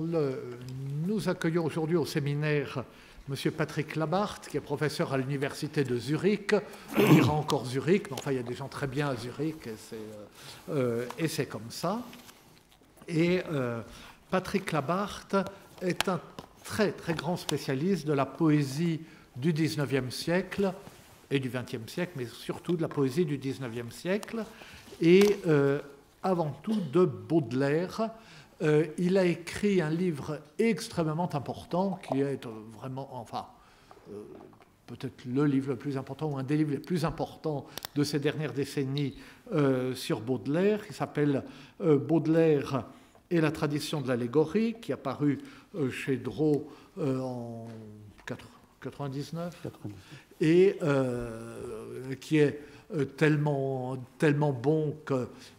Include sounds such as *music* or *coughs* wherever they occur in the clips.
le, nous accueillons aujourd'hui au séminaire M. Patrick Labarthe, qui est professeur à l'Université de Zurich. Il dira encore Zurich, mais enfin, il y a des gens très bien à Zurich, et c'est euh, euh, comme ça. Et euh, Patrick Labarthe est un très, très grand spécialiste de la poésie du 19e siècle et du 20e siècle, mais surtout de la poésie du 19e siècle, et avant tout de Baudelaire, euh, il a écrit un livre extrêmement important qui est euh, vraiment, enfin, euh, peut-être le livre le plus important ou un des livres les plus importants de ces dernières décennies sur Baudelaire, qui s'appelle Baudelaire et la tradition de l'allégorie, qui est apparu chez Drault en 1999, et qui est euh, tellement, tellement bon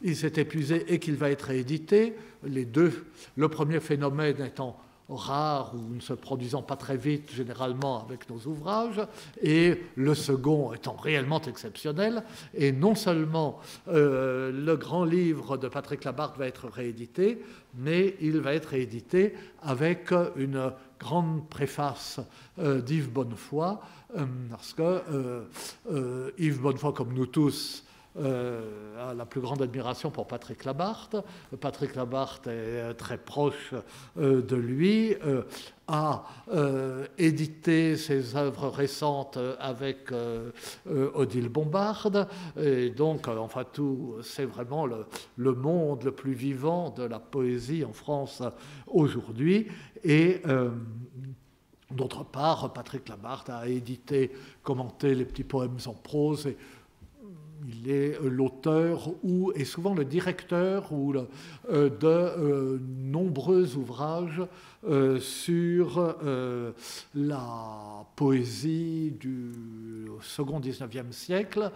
qu'il s'est épuisé et qu'il va être réédité. Les deux, le premier phénomène étant rare ou ne se produisant pas très vite généralement avec nos ouvrages, et le second étant réellement exceptionnel. Et non seulement euh, le grand livre de Patrick Labarthe va être réédité, mais il va être réédité avec une grande préface euh, d'Yves Bonnefoy, euh, parce que euh, Yves Bonnefoy, comme nous tous, euh, à a la plus grande admiration pour Patrick Labarthe. Patrick Labarthe est euh, très proche euh, de lui, a édité ses œuvres récentes avec Odile Bombarde. Et donc, enfin, tout, c'est vraiment le, monde le plus vivant de la poésie en France aujourd'hui. Et. D'autre part, Patrick Labarthe a édité, commenté les petits poèmes en prose et il est euh, l'auteur ou est souvent le directeur ou euh, de euh, nombreux ouvrages sur la poésie du second 19e siècle.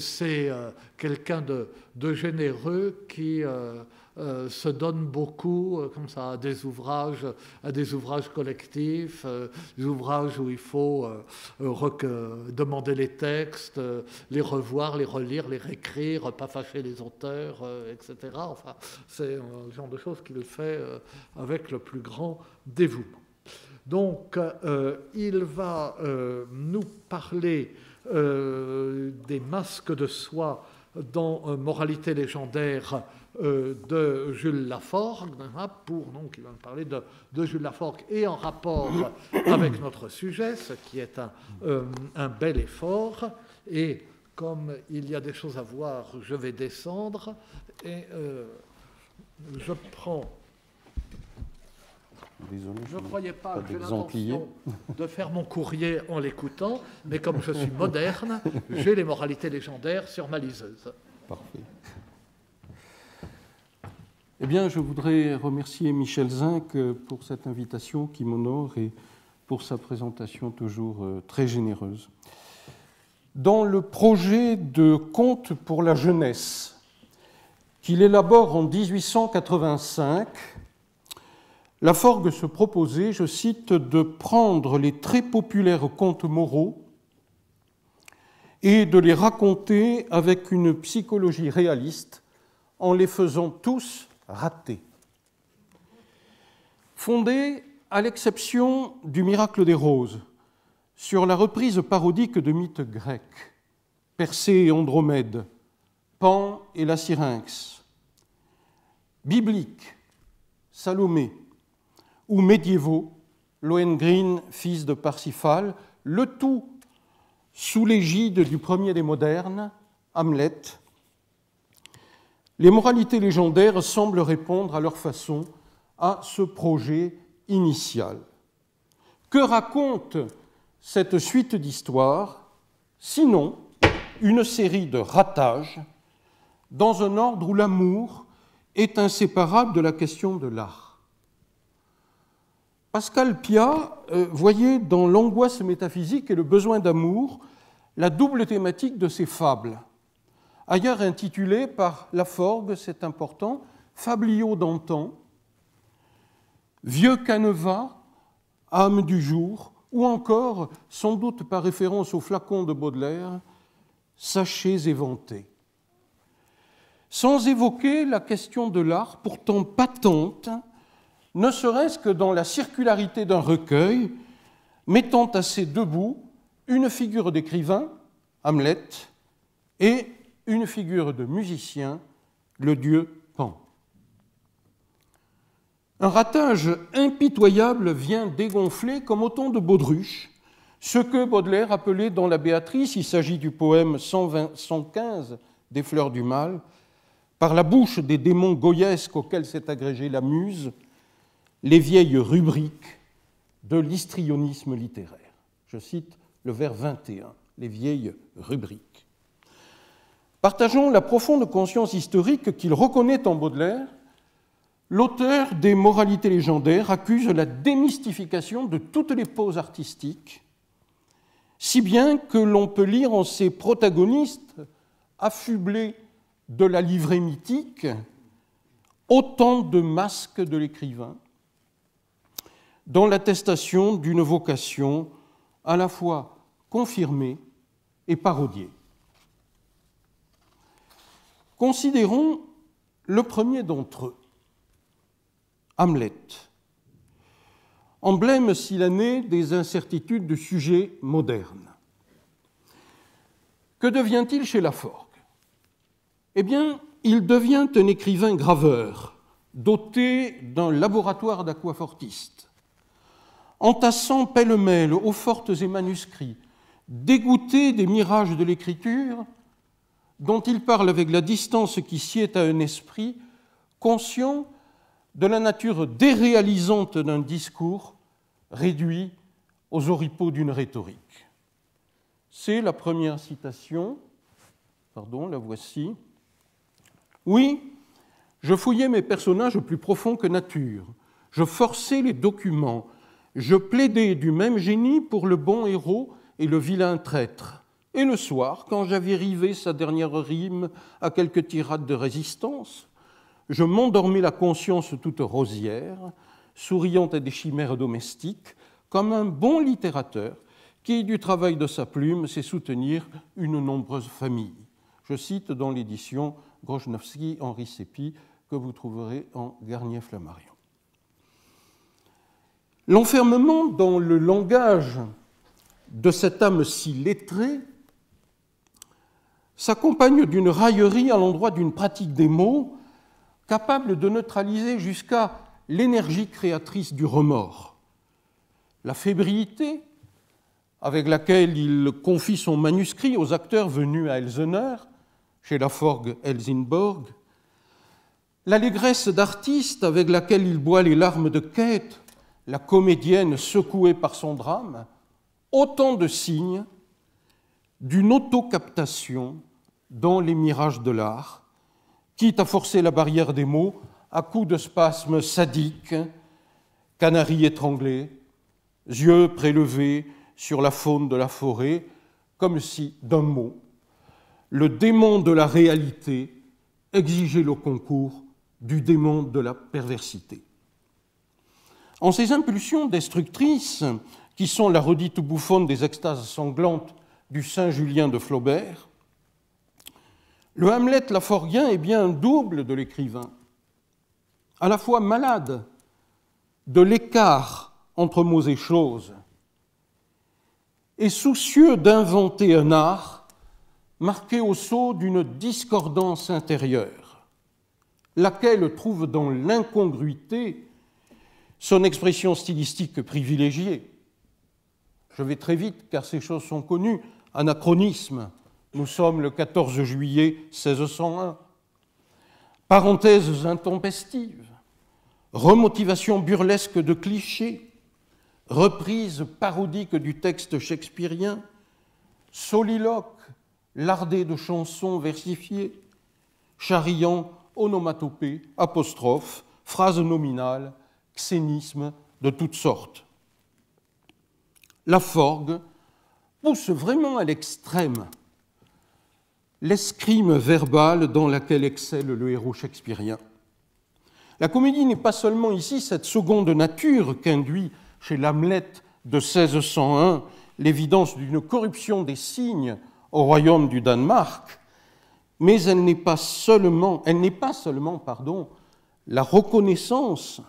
C'est quelqu'un de, de, généreux qui euh, se donne beaucoup euh, comme ça à des ouvrages, des ouvrages collectifs, euh, des ouvrages où il faut demander les textes, les revoir, les relire, les réécrire, pas fâcher les auteurs, etc. c'est le genre de choses qu'il fait avec le plus grand dévouement. Donc, il va nous parler des masques de soie dans Moralité légendaire euh, de Jules Laforgue, hein, pour, nous qui va me parler de, Jules Laforgue et en rapport *coughs* avec notre sujet, ce qui est euh, un, bel effort. Et comme il y a des choses à voir, je vais descendre et euh, je prends. je ne croyais pas, que j'ai l'intention de faire mon courrier en l'écoutant, mais comme je suis moderne, *laughs* j'ai les moralités légendaires sur ma liseuse. Parfait. Eh bien, je voudrais remercier Michel Zinc euh, pour cette invitation qui m'honore et pour sa présentation toujours euh, très généreuse. Dans le projet de contes pour la jeunesse qu'il élabore en 1885, La forgue se proposait, je cite, de prendre les très populaires contes moraux et de les raconter avec une psychologie réaliste en les faisant tous raté. Fondé, à l'exception du miracle des roses, sur la reprise parodique de mythes grecs, Persée et Andromède, Pan et la Syrinx, biblique, Salomé, ou médiévaux, Lohengrin, fils de Parsifal, le tout sous l'égide du premier des modernes, Hamlet, les moralités légendaires semblent répondre à leur façon à ce projet initial. Que raconte cette suite d'histoires, sinon une série de ratages dans un ordre où l'amour est inséparable de la question de l'art. Pascal Pia euh, voyait dans l'angoisse métaphysique et le besoin d'amour la double thématique de ses fables, ailleurs intitulé par la forgue, c'est important, Fablio d'antan, Vieux Canevas, Âme du jour, ou encore, sans doute par référence au flacon de Baudelaire, Sachez éventer. Sans évoquer la question de l'art, pourtant patente, ne serait-ce que dans la circularité d'un recueil, mettant à ses deux bouts une figure d'écrivain, Hamlet, et une figure de musicien, le dieu Pan. Un ratage impitoyable vient dégonfler comme autant de Baudruche ce que Baudelaire appelait dans la Béatrice, il s'agit du poème 115 des Fleurs du Mal, par la bouche des démons goyesques auxquels s'est agrégée la muse, les vieilles rubriques de l'histrionisme littéraire. Je cite le vers 21, les vieilles rubriques. Partageant la profonde conscience historique qu'il reconnaît en Baudelaire, l'auteur des Moralités légendaires accuse la démystification de toutes les poses artistiques, si bien que l'on peut lire en ses protagonistes affublés de la livrée mythique autant de masques de l'écrivain dans l'attestation d'une vocation à la fois confirmée et parodiée. Considérons le premier d'entre eux, Hamlet, emblème s'il en est des incertitudes du sujet moderne. Que devient-il chez Laforgue Eh bien, il devient un écrivain graveur, doté d'un laboratoire d'aquafortiste, entassant pêle-mêle aux fortes et manuscrits, dégoûté des mirages de l'écriture, dont il parle avec la distance qui sied à un esprit conscient de la nature déréalisante d'un discours réduit aux oripeaux d'une rhétorique. C'est la première citation. Pardon, la voici. Oui, je fouillais mes personnages plus profonds que nature. Je forçais les documents. Je plaidais du même génie pour le bon héros et le vilain traître. Et le soir, quand j'avais rivé sa dernière rime à quelques tirades de résistance, je m'endormais la conscience toute rosière, souriant à des chimères domestiques, comme un bon littérateur qui, du travail de sa plume, sait soutenir une nombreuse famille. Je cite dans l'édition Grochnowski, Henri Sépi, que vous trouverez en Garnier Flammarion. L'enfermement dans le langage de cette âme si lettrée s'accompagne d'une raillerie à l'endroit d'une pratique des mots capable de neutraliser jusqu'à l'énergie créatrice du remords. La fébrilité avec laquelle il confie son manuscrit aux acteurs venus à Elsener, chez la forgue Elsinborg, l'allégresse d'artiste avec laquelle il boit les larmes de Kate, la comédienne secouée par son drame, autant de signes d'une autocaptation dans les mirages de l'art, quitte à forcer la barrière des mots à coups de spasmes sadiques, canaries étranglés, yeux prélevés sur la faune de la forêt, comme si, d'un mot, le démon de la réalité exigeait le concours du démon de la perversité. En ces impulsions destructrices, qui sont la redite bouffonne des extases sanglantes du Saint Julien de Flaubert, le Hamlet laforgien est bien un double de l'écrivain, à la fois malade de l'écart entre mots et choses, et soucieux d'inventer un art marqué au sceau d'une discordance intérieure, laquelle trouve dans l'incongruité son expression stylistique privilégiée. Je vais très vite car ces choses sont connues, anachronisme, nous sommes le 14 juillet 1601. Parenthèses intempestives, remotivation burlesque de clichés, reprise parodique du texte shakespearien, soliloque lardé de chansons versifiées, charriant onomatopées, apostrophes, phrases nominales, xénismes de toutes sortes. La forgue pousse vraiment à l'extrême l'escrime verbale dans laquelle excelle le héros shakespearien. La comédie n'est pas seulement ici cette seconde nature qu'induit chez l'Hamlet de 1601 l'évidence d'une corruption des signes au royaume du Danemark, mais elle n'est pas seulement, elle n'est pas seulement pardon, la reconnaissance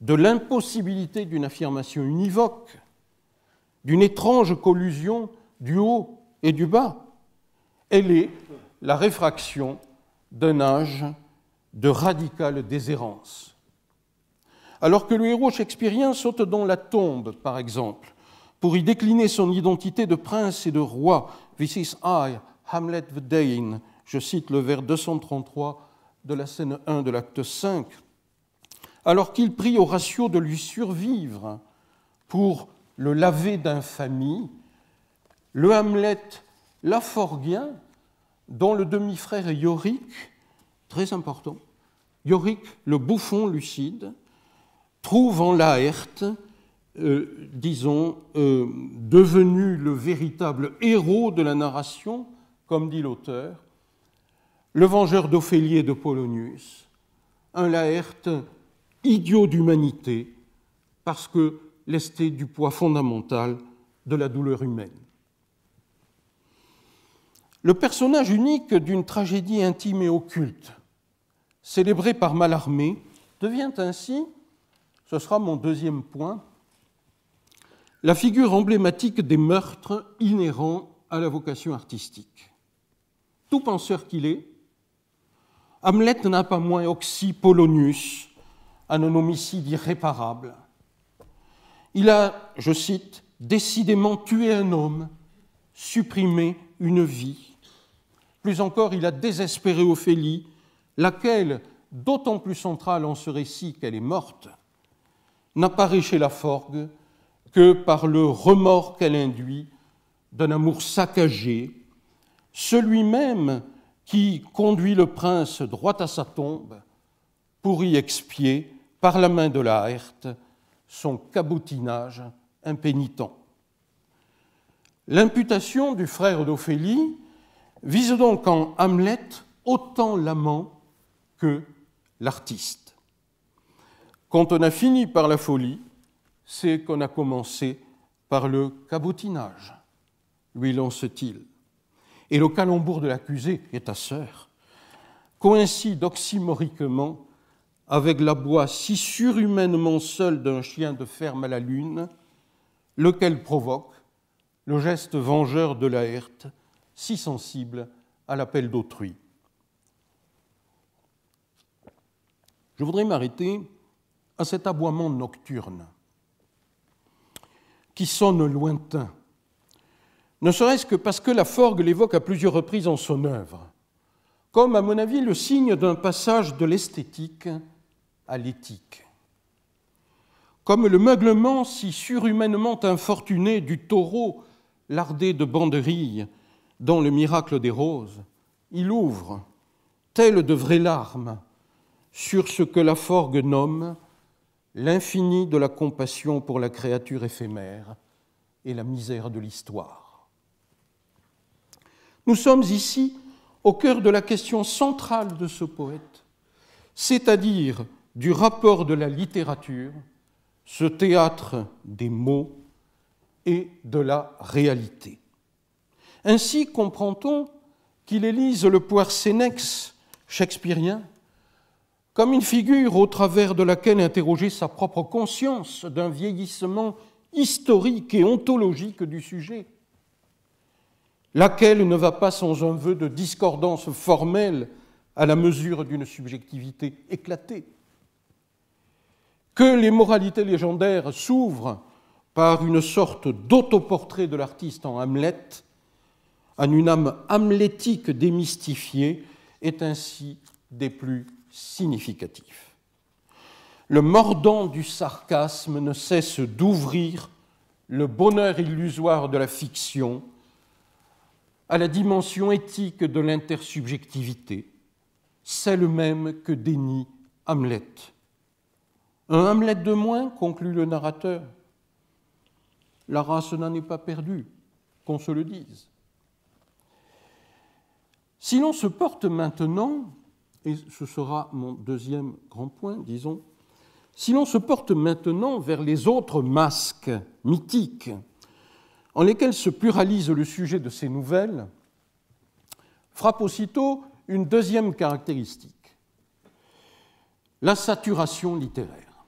de l'impossibilité d'une affirmation univoque, d'une étrange collusion du haut et du bas, elle est la réfraction d'un âge de radicale déshérence. Alors que le héros shakespearien saute dans la tombe, par exemple, pour y décliner son identité de prince et de roi, This is I, Hamlet the Dane, je cite le vers 233 de la scène 1 de l'acte 5, alors qu'il prie ratio de lui survivre pour le laver d'infamie, le Hamlet L'Aphorgien dont le demi-frère est Yorick, très important, Yorick, le bouffon lucide, trouve en Laerte, euh, disons, euh, devenu le véritable héros de la narration, comme dit l'auteur, le vengeur d'Ophélie et de Polonius, un Laerte idiot d'humanité, parce que lesté du poids fondamental de la douleur humaine le personnage unique d'une tragédie intime et occulte, célébrée par Mallarmé, devient ainsi, ce sera mon deuxième point, la figure emblématique des meurtres inhérents à la vocation artistique. Tout penseur qu'il est, Hamlet n'a pas moins oxy Polonius, un homicide irréparable. Il a, je cite, décidément tué un homme, supprimé une vie. Plus encore, il a désespéré Ophélie, laquelle, d'autant plus centrale en ce récit qu'elle est morte, n'apparaît chez la forgue que par le remords qu'elle induit d'un amour saccagé, celui même qui conduit le prince droit à sa tombe pour y expier, par la main de la herte, son cabotinage impénitent. L'imputation du frère d'Ophélie, vise donc en Hamlet autant l'amant que l'artiste. Quand on a fini par la folie, c'est qu'on a commencé par le cabotinage, lui lance-t-il. Et le calembour de l'accusé est ta sœur coïncide oxymoriquement avec la boîte si surhumainement seule d'un chien de ferme à la lune, lequel provoque le geste vengeur de la herte si sensible à l'appel d'autrui. Je voudrais m'arrêter à cet aboiement nocturne qui sonne lointain, ne serait-ce que parce que la forgue l'évoque à plusieurs reprises en son œuvre, comme à mon avis le signe d'un passage de l'esthétique à l'éthique. Comme le meuglement si surhumainement infortuné du taureau lardé de banderilles dans le miracle des roses, il ouvre, telles de vraies larmes, sur ce que la forgue nomme l'infini de la compassion pour la créature éphémère et la misère de l'histoire. Nous sommes ici au cœur de la question centrale de ce poète, c'est-à-dire du rapport de la littérature, ce théâtre des mots et de la réalité. Ainsi comprend-on qu'il élise le sénex shakespearien comme une figure au travers de laquelle interroger sa propre conscience d'un vieillissement historique et ontologique du sujet, laquelle ne va pas sans un vœu de discordance formelle à la mesure d'une subjectivité éclatée. Que les moralités légendaires s'ouvrent par une sorte d'autoportrait de l'artiste en Hamlet, en une âme amlétique démystifiée, est ainsi des plus significatifs. Le mordant du sarcasme ne cesse d'ouvrir le bonheur illusoire de la fiction à la dimension éthique de l'intersubjectivité, celle même que dénie Hamlet. Un Hamlet de moins, conclut le narrateur. La race n'en est pas perdue, qu'on se le dise. Si l'on se porte maintenant, et ce sera mon deuxième grand point, disons, si l'on se porte maintenant vers les autres masques mythiques en lesquels se pluralise le sujet de ces nouvelles, frappe aussitôt une deuxième caractéristique, la saturation littéraire.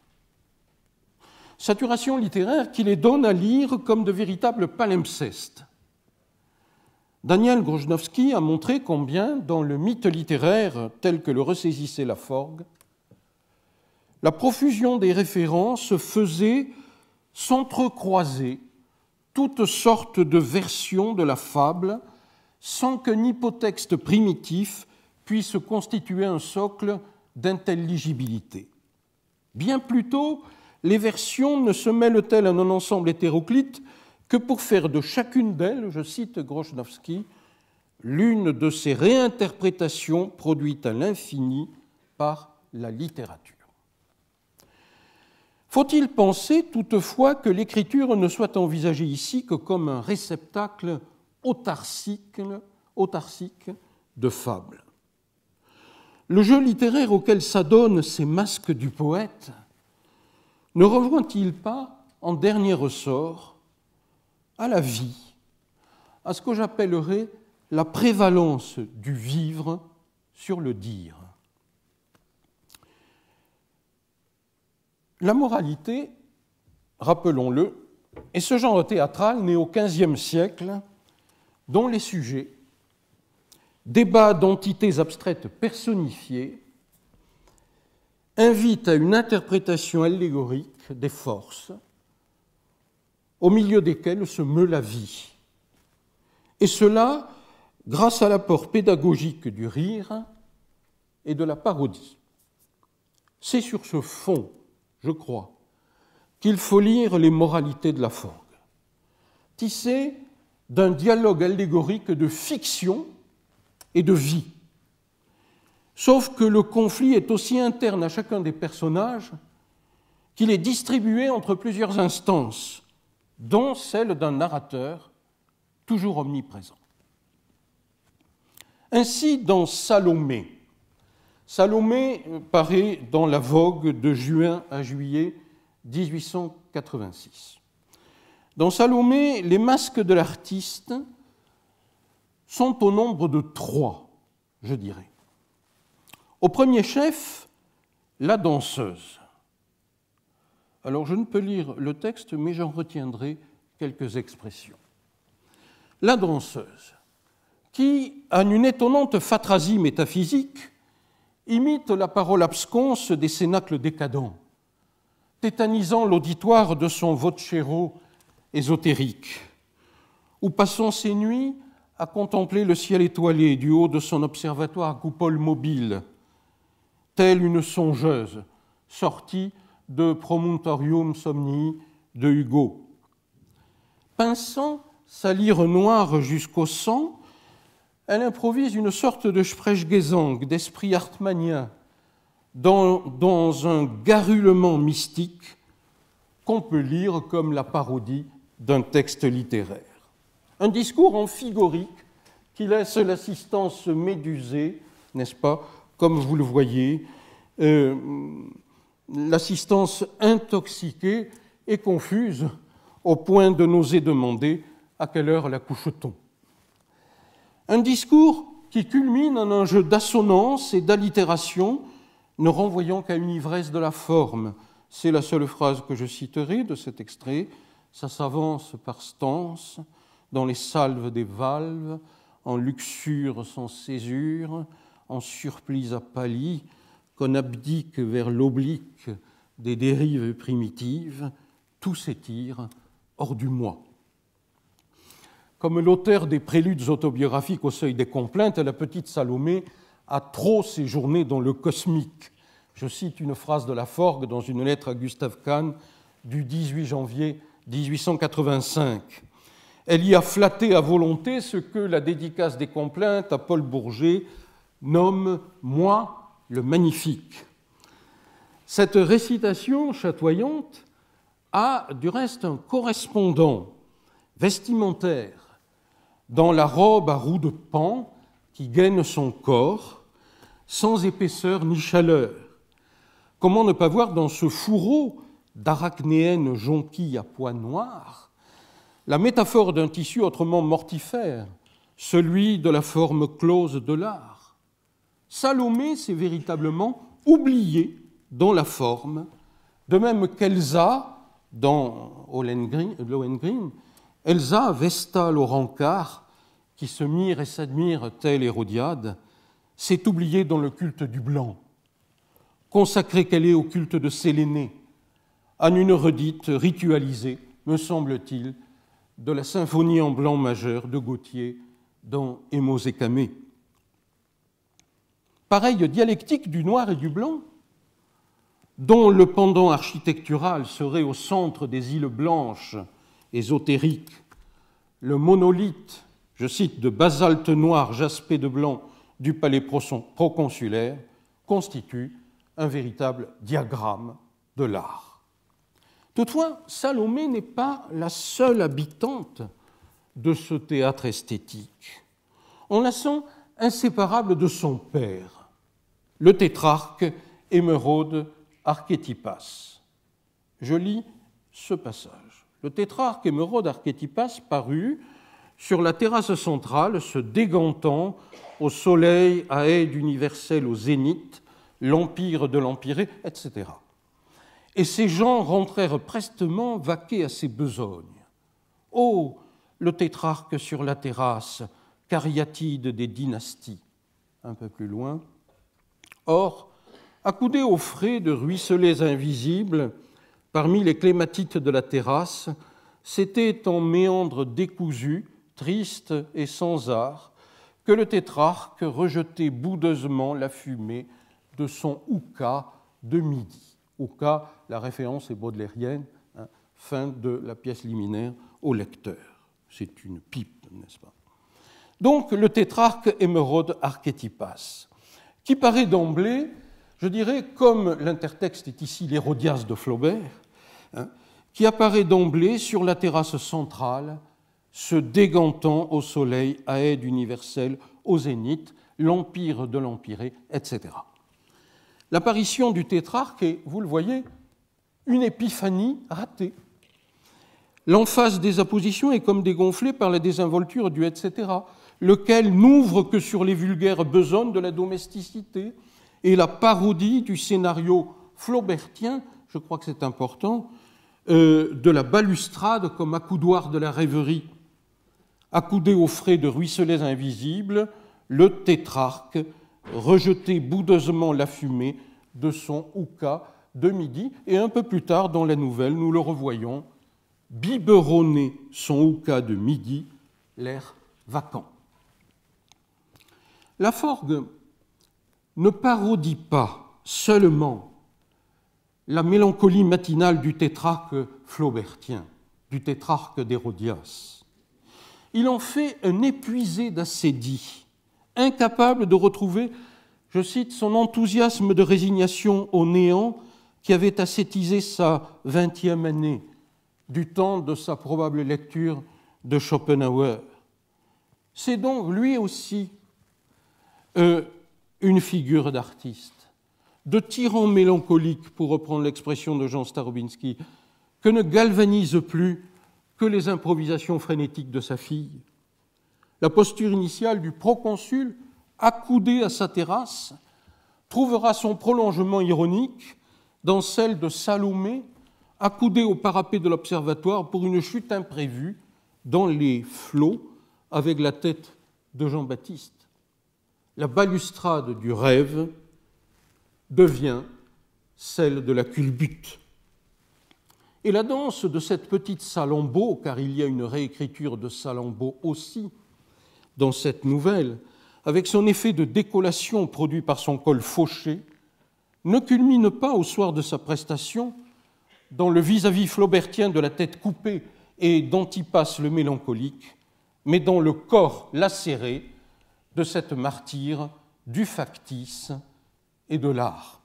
Saturation littéraire qui les donne à lire comme de véritables palimpsestes, Daniel Grozhnowski a montré combien, dans le mythe littéraire tel que le ressaisissait la forgue, la profusion des références faisait s'entrecroiser toutes sortes de versions de la fable sans qu'un hypotexte primitif puisse constituer un socle d'intelligibilité. Bien plutôt, les versions ne se mêlent-elles à un ensemble hétéroclite que pour faire de chacune d'elles, je cite Groschnowski, l'une de ces réinterprétations produites à l'infini par la littérature. Faut-il penser toutefois que l'écriture ne soit envisagée ici que comme un réceptacle autarcique, autarcique de fables Le jeu littéraire auquel s'adonnent ces masques du poète ne rejoint-il pas, en dernier ressort, à la vie, à ce que j'appellerais la prévalence du vivre sur le dire. La moralité, rappelons-le, est ce genre théâtral né au XVe siècle dont les sujets, débats d'entités abstraites personnifiées, invitent à une interprétation allégorique des forces, au milieu desquels se meut la vie. Et cela grâce à l'apport pédagogique du rire et de la parodie. C'est sur ce fond, je crois, qu'il faut lire les moralités de la forgue, tissées d'un dialogue allégorique de fiction et de vie. Sauf que le conflit est aussi interne à chacun des personnages qu'il est distribué entre plusieurs instances, dont celle d'un narrateur toujours omniprésent. Ainsi, dans Salomé, Salomé paraît dans la vogue de juin à juillet 1886. Dans Salomé, les masques de l'artiste sont au nombre de trois, je dirais. Au premier chef, la danseuse. Alors je ne peux lire le texte, mais j'en retiendrai quelques expressions. La danseuse, qui, en une étonnante fatrasie métaphysique, imite la parole absconce des cénacles décadents, tétanisant l'auditoire de son vocero ésotérique, ou passant ses nuits à contempler le ciel étoilé du haut de son observatoire à coupole mobile, telle une songeuse sortie de Promontorium Somni de Hugo. Pinçant sa lyre noire jusqu'au sang, elle improvise une sorte de Sprechgesang d'esprit hartmannien dans, un garulement mystique qu'on peut lire comme la parodie d'un texte littéraire. Un discours en figorique qui laisse l'assistance médusée, n'est-ce pas, comme vous le voyez, euh, l'assistance intoxiquée et confuse au point de n'oser demander à quelle heure la couche-t-on. Un discours qui culmine en un jeu d'assonance et d'allitération, ne renvoyant qu'à une ivresse de la forme. C'est la seule phrase que je citerai de cet extrait. Ça s'avance par stance, dans les salves des valves, en luxure sans césure, en surprise à pâlis qu'on abdique vers l'oblique des dérives primitives, tout s'étire hors du moi. Comme l'auteur des préludes autobiographiques au seuil des complaintes, la petite Salomé a trop séjourné dans le cosmique. Je cite une phrase de la Forgue dans une lettre à Gustave Kahn du 18 janvier 1885. Elle y a flatté à volonté ce que la dédicace des complaintes à Paul Bourget nomme Moi, le magnifique. Cette récitation chatoyante a du reste un correspondant vestimentaire dans la robe à roue de pan qui gaine son corps, sans épaisseur ni chaleur. Comment ne pas voir dans ce fourreau d'arachnéenne jonquille à pois noir la métaphore d'un tissu autrement mortifère, celui de la forme close de l'art Salomé s'est véritablement oubliée dans la forme, de même qu'Elsa dans Green euh, », Elsa, Vestale au qui se mire et s'admire telle Hérodiade, s'est oubliée dans le culte du blanc, consacrée qu'elle est au culte de Sélénée, en une redite ritualisée, me semble-t-il, de la symphonie en blanc majeur de Gautier dans Émos et pareille dialectique du noir et du blanc, dont le pendant architectural serait au centre des îles blanches ésotériques, le monolithe, je cite, de basalte noir jaspé de blanc du palais proconsulaire, constitue un véritable diagramme de l'art. Toutefois, Salomé n'est pas la seule habitante de ce théâtre esthétique. On la sent inséparable de son père, le tétrarque Émeraude Archétipas. Je lis ce passage. Le tétrarque Émeraude Archétypas parut sur la terrasse centrale, se dégantant au soleil à aide universelle au zénith, l'empire de l'empiré, etc. Et ces gens rentrèrent prestement vaquer à ses besognes. Oh, le tétrarque sur la terrasse, cariatide des dynasties. Un peu plus loin, Or, accoudé au frais de ruisselets invisibles, parmi les clématites de la terrasse, c'était en méandre décousu, triste et sans art, que le tétrarque rejetait boudeusement la fumée de son houka de midi. Ouka, la référence est baudelairienne, hein, fin de la pièce liminaire au lecteur. C'est une pipe, n'est-ce pas Donc le tétrarque émeraude archétypas qui paraît d'emblée, je dirais, comme l'intertexte est ici l'Hérodias de Flaubert, hein, qui apparaît d'emblée sur la terrasse centrale, se dégantant au soleil à aide universelle, au zénith, l'empire de l'empiré, etc. L'apparition du tétrarque est, vous le voyez, une épiphanie ratée. L'emphase des appositions est comme dégonflée par la désinvolture du etc lequel n'ouvre que sur les vulgaires besognes de la domesticité et la parodie du scénario flaubertien, je crois que c'est important, euh, de la balustrade comme accoudoir de la rêverie. Accoudé au frais de ruisselets invisibles, le tétrarque rejetait boudeusement la fumée de son houka de midi, et un peu plus tard dans la nouvelle, nous le revoyons biberonner son houka de midi, l'air vacant. Forgue ne parodie pas seulement la mélancolie matinale du tétrarque flaubertien, du tétrarque d'Hérodias. Il en fait un épuisé d'assédie, incapable de retrouver, je cite, son enthousiasme de résignation au néant qui avait ascétisé sa vingtième année, du temps de sa probable lecture de Schopenhauer. C'est donc lui aussi euh, une figure d'artiste, de tyran mélancolique, pour reprendre l'expression de Jean Starobinski, que ne galvanise plus que les improvisations frénétiques de sa fille. La posture initiale du proconsul, accoudé à sa terrasse, trouvera son prolongement ironique dans celle de Salomé, accoudé au parapet de l'observatoire pour une chute imprévue dans les flots avec la tête de Jean-Baptiste la balustrade du rêve devient celle de la culbute. Et la danse de cette petite salambo, car il y a une réécriture de salambo aussi dans cette nouvelle, avec son effet de décollation produit par son col fauché, ne culmine pas au soir de sa prestation dans le vis-à-vis -vis flaubertien de la tête coupée et d'Antipas le mélancolique, mais dans le corps lacéré de cette martyre du factice et de l'art.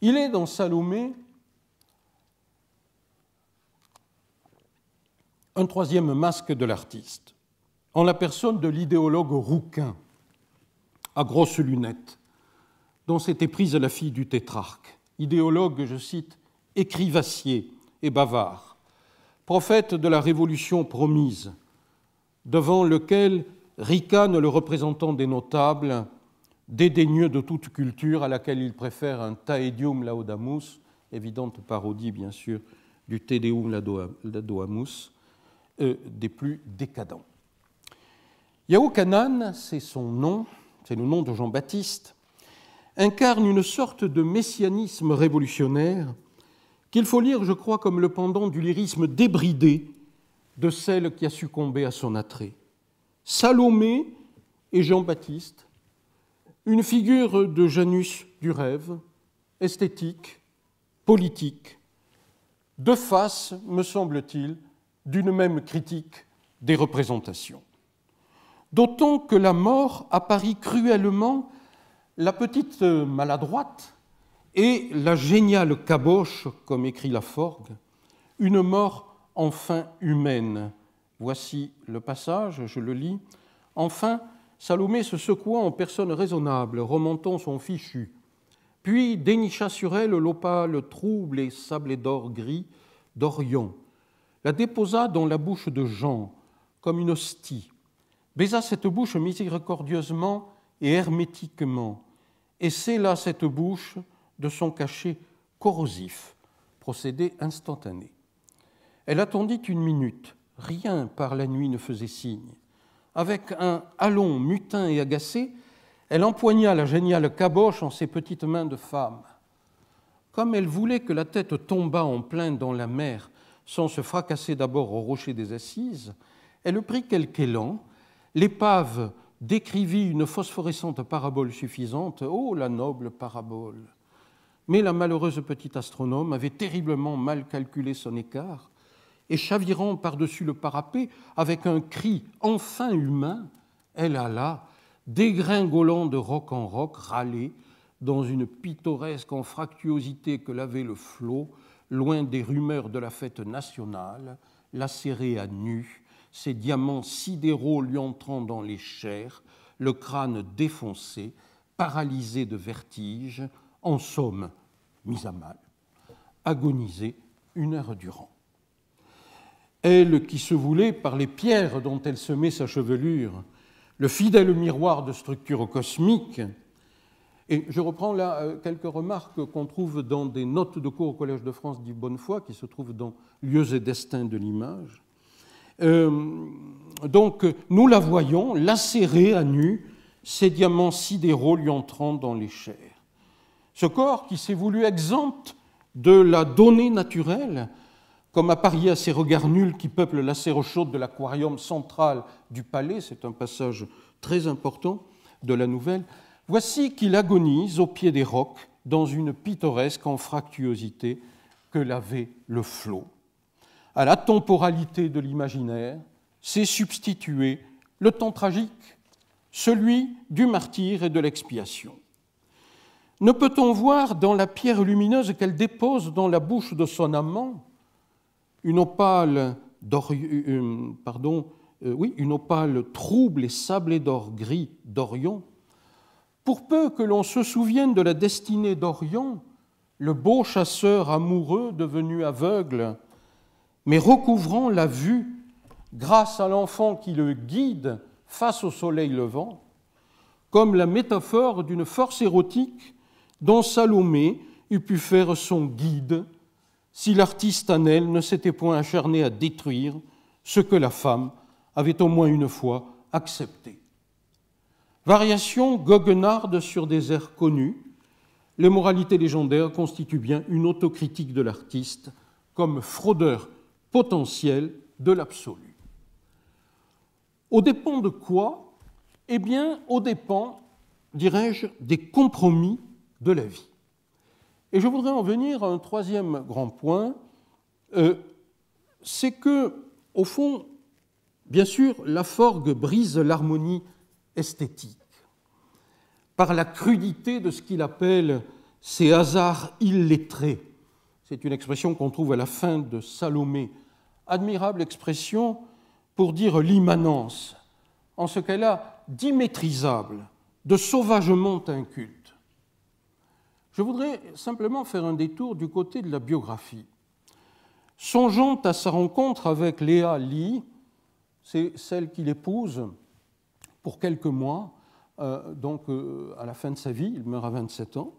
Il est dans Salomé un troisième masque de l'artiste, en la personne de l'idéologue rouquin, à grosses lunettes, dont s'était prise la fille du tétrarque, idéologue, je cite, écrivassier et bavard, prophète de la révolution promise, devant lequel ricane le représentant des notables, dédaigneux de toute culture, à laquelle il préfère un Taedium laodamus, évidente parodie bien sûr du Tedeum laodamus, euh, des plus décadents. Yahoukanan, c'est son nom, c'est le nom de Jean-Baptiste, incarne une sorte de messianisme révolutionnaire qu'il faut lire, je crois, comme le pendant du lyrisme débridé de celle qui a succombé à son attrait. Salomé et Jean-Baptiste, une figure de Janus du rêve, esthétique, politique, de faces, me semble-t-il, d'une même critique des représentations. D'autant que la mort apparaît cruellement la petite maladroite et la géniale caboche, comme écrit la Forgue, une mort enfin humaine, Voici le passage, je le lis. Enfin, Salomé se secoua en personne raisonnable, remontant son fichu, puis dénicha sur elle l'opale trouble et sablé d'or gris d'Orion, la déposa dans la bouche de Jean, comme une hostie, baisa cette bouche miséricordieusement et hermétiquement, et scella cette bouche de son cachet corrosif, procédé instantané. Elle attendit une minute, rien par la nuit ne faisait signe. Avec un halon mutin et agacé, elle empoigna la géniale caboche en ses petites mains de femme. Comme elle voulait que la tête tombât en plein dans la mer, sans se fracasser d'abord au rocher des Assises, elle prit quelque élan, l'épave décrivit une phosphorescente parabole suffisante, oh la noble parabole Mais la malheureuse petite astronome avait terriblement mal calculé son écart, et chavirant par-dessus le parapet, avec un cri enfin humain, elle alla, dégringolant de roc en roc, râler, dans une pittoresque anfractuosité que l'avait le flot, loin des rumeurs de la fête nationale, lacérée à nu, ses diamants sidéraux lui entrant dans les chairs, le crâne défoncé, paralysé de vertige, en somme, mise à mal, agonisée une heure durant elle qui se voulait, par les pierres dont elle semait sa chevelure, le fidèle miroir de structure cosmique. Et je reprends là euh, quelques remarques qu'on trouve dans des notes de cours au Collège de France bonne Bonnefoy, qui se trouvent dans Lieux et destins de l'image. Euh, donc, nous la voyons lacérée à nu, ces diamants sidéraux lui entrant dans les chairs. Ce corps qui s'est voulu exempt de la donnée naturelle, comme à Paris à ces regards nuls qui peuplent la serre chaude de l'aquarium central du palais, c'est un passage très important de la nouvelle, voici qu'il agonise au pied des rocs dans une pittoresque anfractuosité que lavait le flot. À la temporalité de l'imaginaire s'est substitué le temps tragique, celui du martyr et de l'expiation. Ne peut-on voir dans la pierre lumineuse qu'elle dépose dans la bouche de son amant euh, euh, euh, une opale, trouble et sablée d'or gris d'Orion, pour peu que l'on se souvienne de la destinée d'Orion, le beau chasseur amoureux devenu aveugle, mais recouvrant la vue grâce à l'enfant qui le guide face au soleil levant, comme la métaphore d'une force érotique dont Salomé eût pu faire son guide si l'artiste en elle ne s'était point acharné à détruire ce que la femme avait au moins une fois accepté. Variation goguenarde sur des airs connus, les moralités légendaires constituent bien une autocritique de l'artiste comme fraudeur potentiel de l'absolu. Au dépend de quoi Eh bien, au dépend, dirais-je, des compromis de la vie. Et je voudrais en venir à un troisième grand point, euh, c'est que, au fond, bien sûr, la forgue brise l'harmonie esthétique par la crudité de ce qu'il appelle ses hasards illettrés. C'est une expression qu'on trouve à la fin de Salomé. Admirable expression pour dire l'immanence, en ce qu'elle a d'immaîtrisable, de sauvagement inculte. Je voudrais simplement faire un détour du côté de la biographie. Songeant à sa rencontre avec Léa Lee, c'est celle qu'il épouse pour quelques mois, euh, donc euh, à la fin de sa vie, il meurt à 27 ans.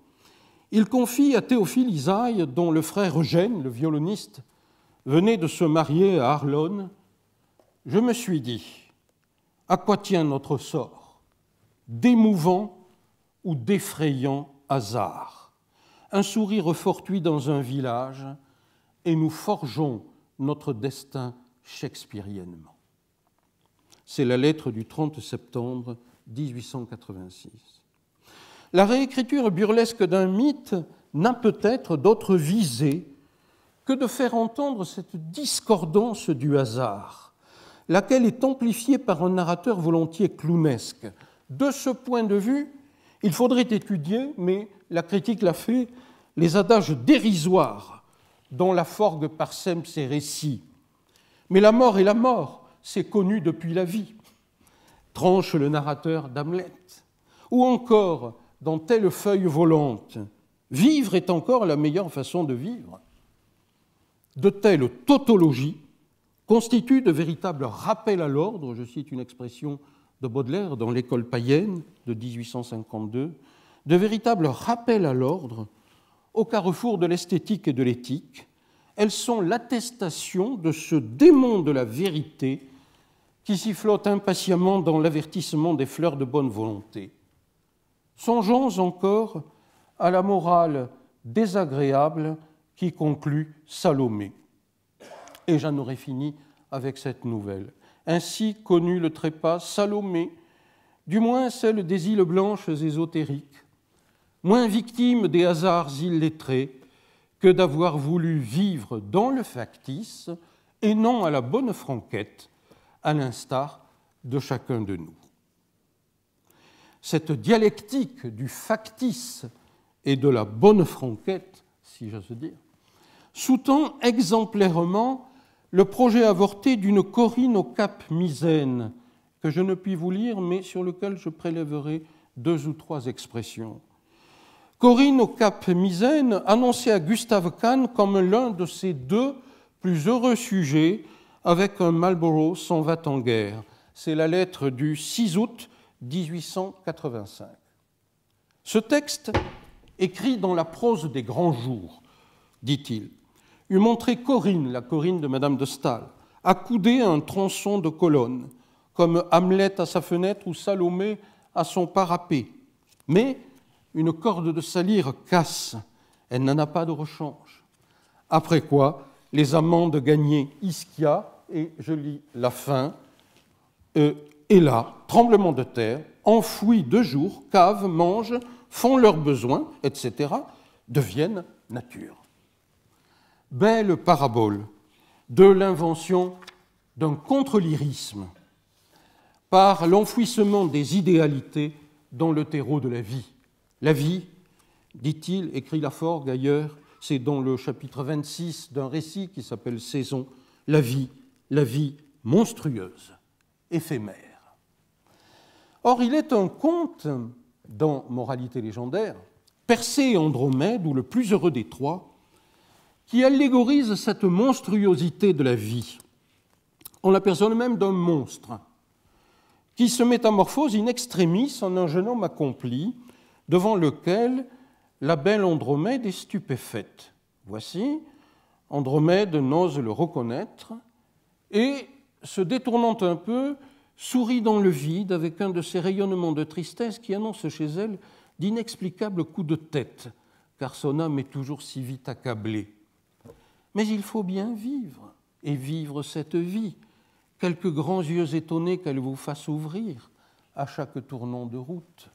Il confie à Théophile Isaïe, dont le frère Eugène, le violoniste, venait de se marier à Arlon, « je me suis dit, à quoi tient notre sort D'émouvant ou d'effrayant hasard un sourire fortuit dans un village, et nous forgeons notre destin shakespeariennement. C'est la lettre du 30 septembre 1886. La réécriture burlesque d'un mythe n'a peut-être d'autre visée que de faire entendre cette discordance du hasard, laquelle est amplifiée par un narrateur volontiers clownesque. De ce point de vue, il faudrait étudier, mais la critique l'a fait, les adages dérisoires dont la forgue parsème ses récits. Mais la mort est la mort, c'est connu depuis la vie, tranche le narrateur d'Hamlet. Ou encore, dans telle feuille volante, vivre est encore la meilleure façon de vivre. De telles tautologies constituent de véritables rappels à l'ordre, je cite une expression de Baudelaire dans l'école païenne de 1852, de véritables rappels à l'ordre au carrefour de l'esthétique et de l'éthique. Elles sont l'attestation de ce démon de la vérité qui s'y flotte impatiemment dans l'avertissement des fleurs de bonne volonté. Songeons encore à la morale désagréable qui conclut Salomé. Et j'en aurai fini avec cette nouvelle. Ainsi connu le trépas Salomé, du moins celle des îles blanches ésotériques, moins victime des hasards illettrés que d'avoir voulu vivre dans le factice et non à la bonne franquette, à l'instar de chacun de nous. Cette dialectique du factice et de la bonne franquette, si j'ose dire, sous-tend exemplairement le projet avorté d'une Corinne au Cap Misaine, que je ne puis vous lire, mais sur lequel je prélèverai deux ou trois expressions. Corinne au Cap Misaine annoncée à Gustave Kahn comme l'un de ses deux plus heureux sujets avec un Marlborough s'en va en guerre. C'est la lettre du 6 août 1885. Ce texte, écrit dans la prose des grands jours, dit-il, eût montré Corinne, la Corinne de Madame de Stahl, accoudée à un tronçon de colonne, comme Hamlet à sa fenêtre ou Salomé à son parapet. Mais une corde de salire casse, elle n'en a pas de rechange. Après quoi, les amants de gagner Ischia, et je lis la fin, euh, et là, tremblement de terre, enfouis deux jours, cavent, mangent, font leurs besoins, etc., deviennent nature belle parabole de l'invention d'un contre-lyrisme par l'enfouissement des idéalités dans le terreau de la vie. La vie, dit-il, écrit Laforgue ailleurs, c'est dans le chapitre 26 d'un récit qui s'appelle Saison, la vie, la vie monstrueuse, éphémère. Or, il est un conte dans Moralité légendaire, Persée et Andromède, ou le plus heureux des trois, qui allégorise cette monstruosité de la vie, On la personne même d'un monstre, qui se métamorphose in extremis en un jeune homme accompli, devant lequel la belle Andromède est stupéfaite. Voici, Andromède n'ose le reconnaître et, se détournant un peu, sourit dans le vide avec un de ces rayonnements de tristesse qui annoncent chez elle d'inexplicables coups de tête, car son âme est toujours si vite accablée. Mais il faut bien vivre, et vivre cette vie, quelques grands yeux étonnés qu'elle vous fasse ouvrir à chaque tournant de route.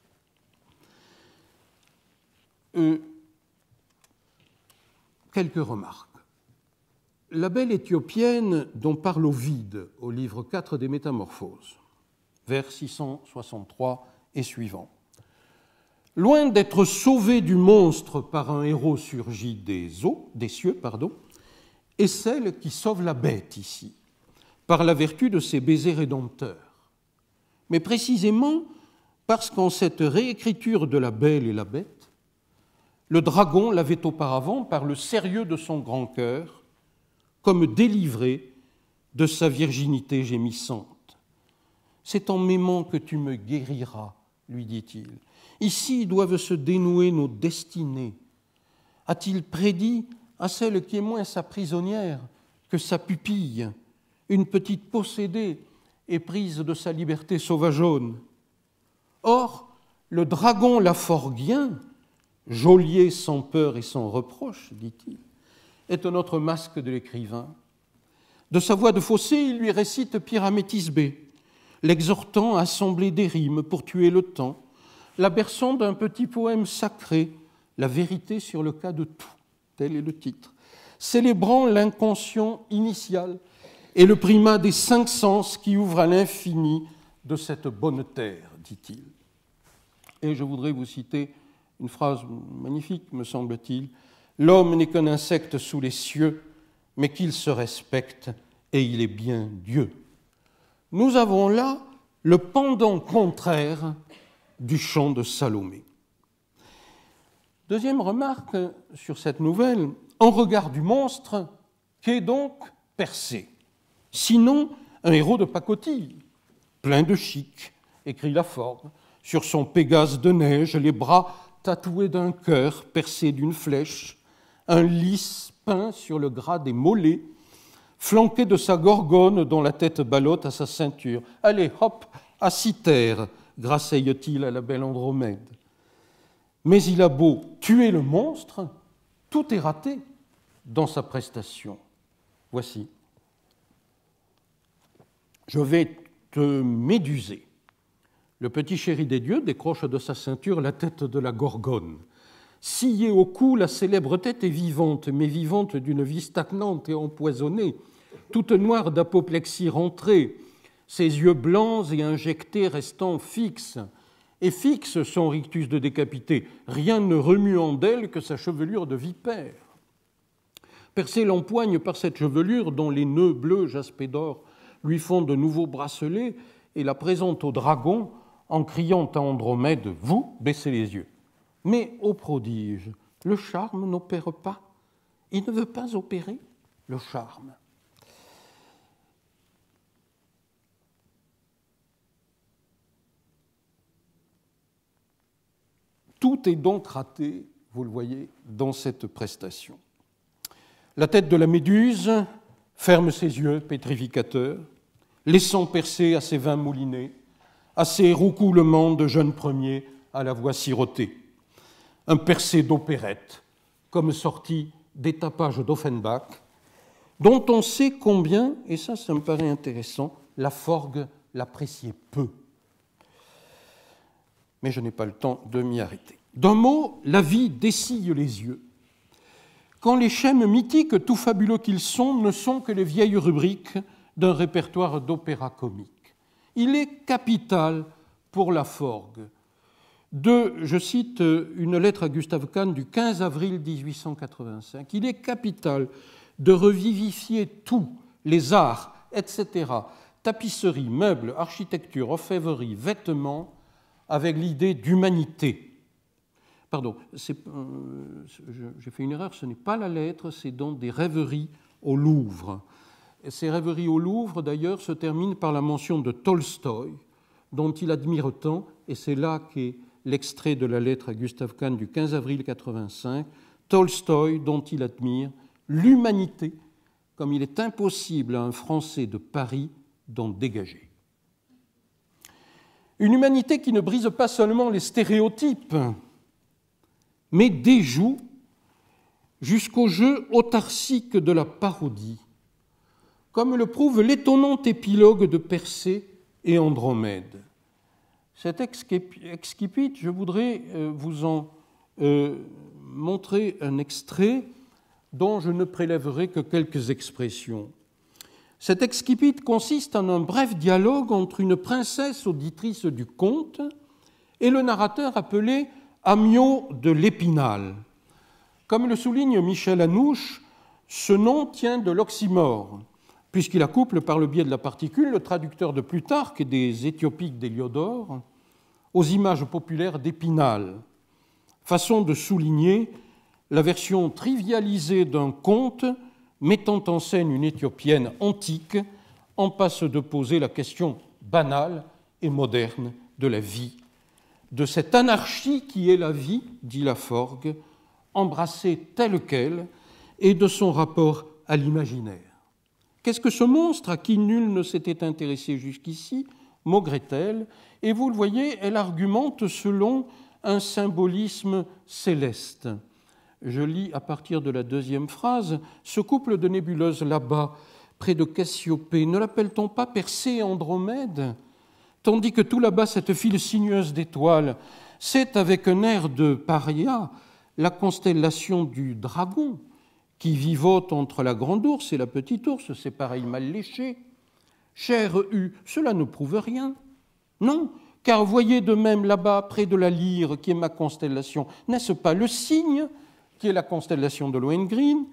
Euh, quelques remarques. La belle éthiopienne dont parle Ovide au livre IV des Métamorphoses, vers 663 et suivant. Loin d'être sauvée du monstre par un héros surgi des eaux, des cieux, pardon, est celle qui sauve la bête ici, par la vertu de ses baisers rédempteurs. Mais précisément parce qu'en cette réécriture de la belle et la bête, le dragon l'avait auparavant, par le sérieux de son grand cœur, comme délivré de sa virginité gémissante. C'est en m'aimant que tu me guériras, lui dit-il. Ici doivent se dénouer nos destinées. A-t-il prédit à celle qui est moins sa prisonnière que sa pupille, une petite possédée et prise de sa liberté sauvageonne. Or, le dragon laforguien, geôlier sans peur et sans reproche, dit-il, est un autre masque de l'écrivain. De sa voix de fossé, il lui récite Pyramétis B, l'exhortant à assembler des rimes pour tuer le temps, la berçant d'un petit poème sacré, la vérité sur le cas de tout tel est le titre, célébrant l'inconscient initial et le primat des cinq sens qui ouvrent à l'infini de cette bonne terre, dit-il. Et je voudrais vous citer une phrase magnifique, me semble-t-il. L'homme n'est qu'un insecte sous les cieux, mais qu'il se respecte et il est bien Dieu. Nous avons là le pendant contraire du chant de Salomé. Deuxième remarque sur cette nouvelle, en regard du monstre, qu'est donc Percé Sinon, un héros de pacotille, plein de chic, écrit la forme, sur son Pégase de neige, les bras tatoués d'un cœur percé d'une flèche, un lys peint sur le gras des mollets, flanqué de sa gorgone dont la tête ballotte à sa ceinture. Allez, hop, à terre, grasseille-t-il à la belle Andromède mais il a beau tuer le monstre, tout est raté dans sa prestation. Voici. Je vais te méduser. Le petit chéri des dieux décroche de sa ceinture la tête de la gorgone. Sciée au cou, la célèbre tête est vivante, mais vivante d'une vie stagnante et empoisonnée, toute noire d'apoplexie rentrée, ses yeux blancs et injectés restant fixes, et fixe son rictus de décapité, rien ne remuant d'elle que sa chevelure de vipère. Percé l'empoigne par cette chevelure dont les nœuds bleus jaspés d'or lui font de nouveaux bracelets et la présente au dragon en criant à Andromède Vous, baissez les yeux. Mais au prodige, le charme n'opère pas. Il ne veut pas opérer le charme. Tout est donc raté, vous le voyez, dans cette prestation. La tête de la méduse ferme ses yeux pétrificateurs, laissant percer à ses vins moulinés, à ses roucoulements de jeunes premiers à la voix sirotée. Un percé d'opérette, comme sorti des tapages d'Offenbach, dont on sait combien, et ça, ça me paraît intéressant, la forgue l'appréciait peu mais je n'ai pas le temps de m'y arrêter. D'un mot, la vie dessille les yeux. Quand les schèmes mythiques, tout fabuleux qu'ils sont, ne sont que les vieilles rubriques d'un répertoire d'opéra comique. Il est capital pour la forgue de, je cite une lettre à Gustave Kahn du 15 avril 1885, il est capital de revivifier tous les arts, etc., tapisserie, meubles, architecture, orfèvrerie, vêtements, avec l'idée d'humanité. Pardon, euh, j'ai fait une erreur, ce n'est pas la lettre, c'est donc des rêveries au Louvre. ces rêveries au Louvre, d'ailleurs, se terminent par la mention de Tolstoï, dont il admire tant, et c'est là qu'est l'extrait de la lettre à Gustave Kahn du 15 avril 85, Tolstoy, dont il admire l'humanité, comme il est impossible à un Français de Paris d'en dégager. Une humanité qui ne brise pas seulement les stéréotypes, mais déjoue jusqu'au jeu autarcique de la parodie, comme le prouve l'étonnant épilogue de Persée et Andromède. Cet excipit, je voudrais euh, vous en euh, montrer un extrait dont je ne prélèverai que quelques expressions. Cet exquipite consiste en un bref dialogue entre une princesse auditrice du conte et le narrateur appelé Amio de l'Épinal. Comme le souligne Michel Anouche, ce nom tient de l'oxymore, puisqu'il accouple par le biais de la particule le traducteur de Plutarque et des Éthiopiques d'Héliodore aux images populaires d'Épinal, façon de souligner la version trivialisée d'un conte mettant en scène une Éthiopienne antique, en passe de poser la question banale et moderne de la vie, de cette anarchie qui est la vie, dit Laforgue, embrassée telle qu'elle, et de son rapport à l'imaginaire. Qu'est-ce que ce monstre à qui nul ne s'était intéressé jusqu'ici maugrait-elle Et vous le voyez, elle argumente selon un symbolisme céleste je lis à partir de la deuxième phrase, ce couple de nébuleuses là-bas, près de Cassiopée, ne l'appelle-t-on pas Persée et Andromède Tandis que tout là-bas, cette file sinueuse d'étoiles, c'est avec un air de paria la constellation du dragon qui vivote entre la grande ours et la petite ours, c'est pareil mal léché. Cher U, cela ne prouve rien. Non, car voyez de même là-bas, près de la lyre, qui est ma constellation, n'est-ce pas le signe qui est la constellation de Lohengrin,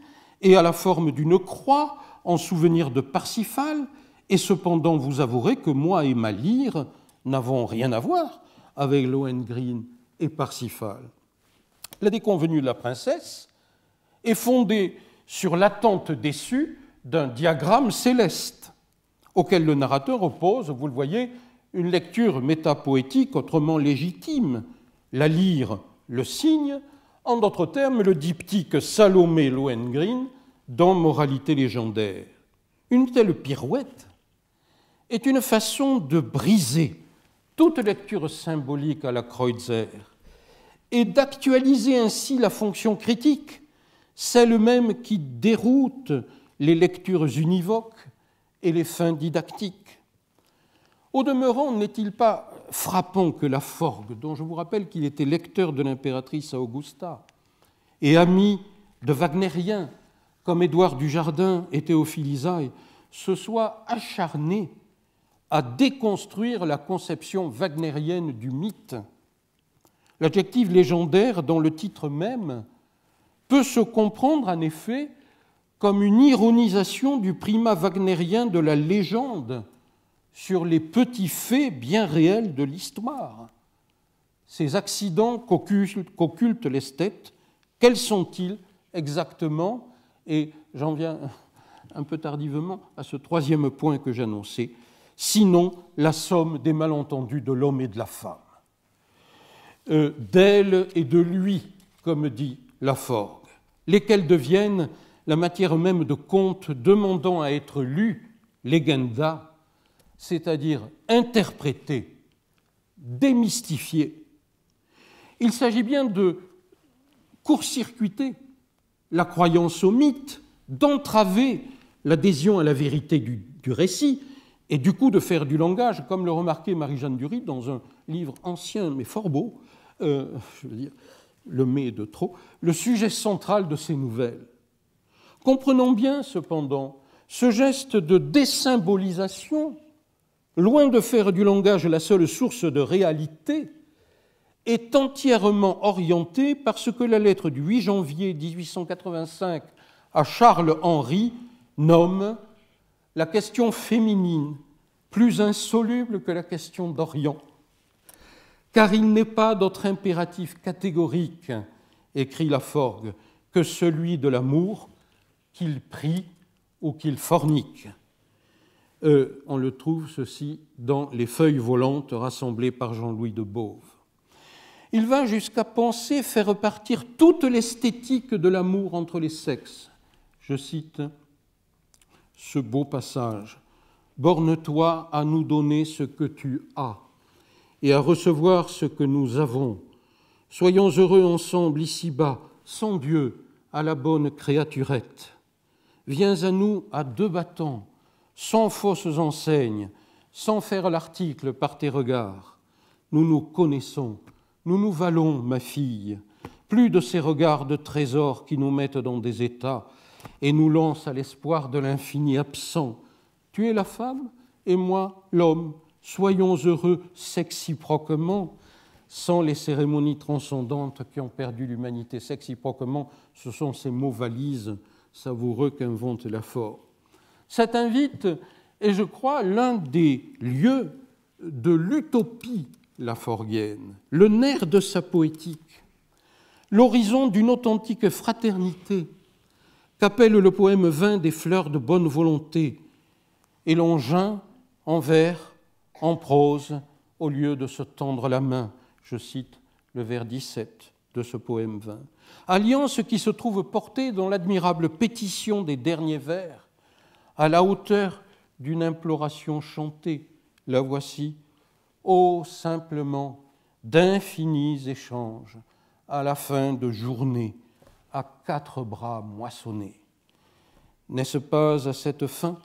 et à la forme d'une croix en souvenir de Parsifal, et cependant vous avouerez que moi et ma lyre n'avons rien à voir avec Lohengrin et Parsifal. La déconvenue de la princesse est fondée sur l'attente déçue d'un diagramme céleste, auquel le narrateur oppose, vous le voyez, une lecture métapoétique autrement légitime, la lyre, le signe, en d'autres termes, le diptyque Salomé-Lohengrin dans Moralité légendaire. Une telle pirouette est une façon de briser toute lecture symbolique à la Kreutzer et d'actualiser ainsi la fonction critique, celle même qui déroute les lectures univoques et les fins didactiques. Au demeurant, n'est-il pas frappant que la Forgue, dont je vous rappelle qu'il était lecteur de l'impératrice Augusta et ami de Wagneriens comme Édouard Dujardin et Théophile se soit acharné à déconstruire la conception wagnerienne du mythe. L'adjectif légendaire, dans le titre même, peut se comprendre en effet comme une ironisation du primat wagnerien de la légende sur les petits faits bien réels de l'histoire. Ces accidents qu'occultent l'esthète, quels sont-ils exactement Et j'en viens un peu tardivement à ce troisième point que j'annonçais, sinon la somme des malentendus de l'homme et de la femme. Euh, d'elle et de lui, comme dit La Laforgue, lesquels deviennent la matière même de contes demandant à être lus, legenda c'est-à-dire interpréter, démystifier. Il s'agit bien de court-circuiter la croyance au mythe, d'entraver l'adhésion à la vérité du, récit, et du coup de faire du langage, comme le remarquait Marie-Jeanne Dury dans un livre ancien mais fort beau, euh, je veux dire, le mais de trop, le sujet central de ces nouvelles. Comprenons bien, cependant, ce geste de désymbolisation loin de faire du langage la seule source de réalité, est entièrement orientée par ce que la lettre du 8 janvier 1885 à Charles Henry nomme la question féminine, plus insoluble que la question d'Orient. Car il n'est pas d'autre impératif catégorique, écrit Laforgue, que celui de l'amour, qu'il prie ou qu'il fornique. Euh, on le trouve, ceci, dans les feuilles volantes rassemblées par Jean-Louis de Beauve. Il va jusqu'à penser faire repartir toute l'esthétique de l'amour entre les sexes. Je cite ce beau passage. Borne-toi à nous donner ce que tu as et à recevoir ce que nous avons. Soyons heureux ensemble ici-bas, sans Dieu, à la bonne créaturette. Viens à nous à deux battants, sans fausses enseignes, sans faire l'article par tes regards. Nous nous connaissons, nous nous valons, ma fille, plus de ces regards de trésors qui nous mettent dans des états et nous lancent à l'espoir de l'infini absent. Tu es la femme et moi l'homme. Soyons heureux sexiproquement, sans les cérémonies transcendantes qui ont perdu l'humanité. Sexiproquement, ce sont ces mots valises savoureux qu'invente la force. Cet invite est, je crois, l'un des lieux de l'utopie laforgienne, le nerf de sa poétique, l'horizon d'une authentique fraternité qu'appelle le poème vin des fleurs de bonne volonté et l'engin en vers, en prose, au lieu de se tendre la main. Je cite le vers 17 de ce poème vin. Alliance qui se trouve portée dans l'admirable pétition des derniers vers à la hauteur d'une imploration chantée. La voici, ô simplement d'infinis échanges à la fin de journée, à quatre bras moissonnés. N'est-ce pas à cette fin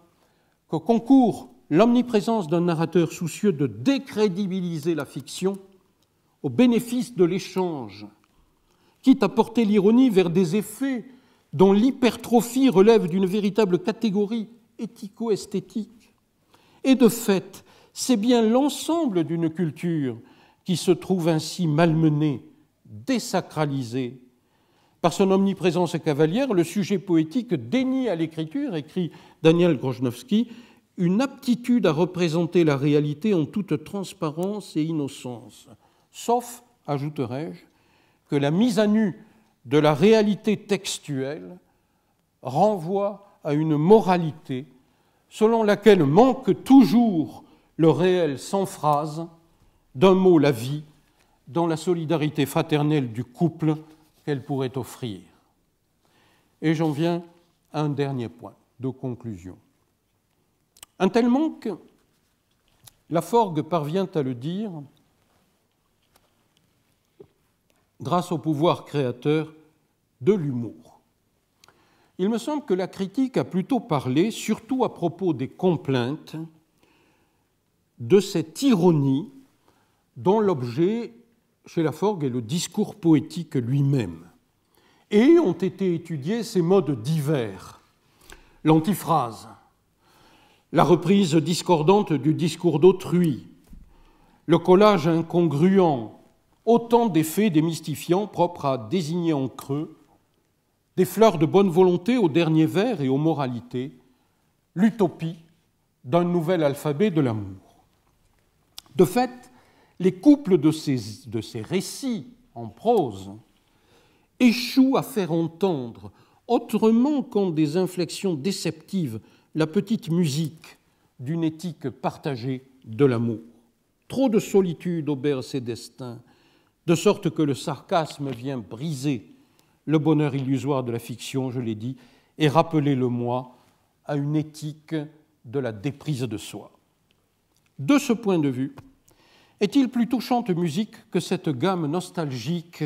que concourt l'omniprésence d'un narrateur soucieux de décrédibiliser la fiction au bénéfice de l'échange, quitte à porter l'ironie vers des effets dont l'hypertrophie relève d'une véritable catégorie éthico-esthétique. Et de fait, c'est bien l'ensemble d'une culture qui se trouve ainsi malmenée, désacralisée. Par son omniprésence cavalière, le sujet poétique dénie à l'écriture, écrit Daniel Grosznowski, une aptitude à représenter la réalité en toute transparence et innocence, sauf, ajouterai-je, que la mise à nu de la réalité textuelle renvoie à une moralité selon laquelle manque toujours le réel sans phrase, d'un mot la vie, dans la solidarité fraternelle du couple qu'elle pourrait offrir. Et j'en viens à un dernier point de conclusion. Un tel manque, la Forgue parvient à le dire grâce au pouvoir créateur de l'humour il me semble que la critique a plutôt parlé, surtout à propos des complaintes, de cette ironie dont l'objet chez Laforgue est le discours poétique lui-même. Et ont été étudiés ces modes divers. L'antiphrase, la reprise discordante du discours d'autrui, le collage incongruent, autant d'effets démystifiants propres à désigner en creux des fleurs de bonne volonté au dernier vers et aux moralités, l'utopie d'un nouvel alphabet de l'amour. De fait, les couples de ces, de récits en prose échouent à faire entendre autrement qu'en des inflexions déceptives la petite musique d'une éthique partagée de l'amour. Trop de solitude aubert ses destins, de sorte que le sarcasme vient briser le bonheur illusoire de la fiction, je l'ai dit, et rappelez-le-moi, à une éthique de la déprise de soi. De ce point de vue, est-il plus touchante musique que cette gamme nostalgique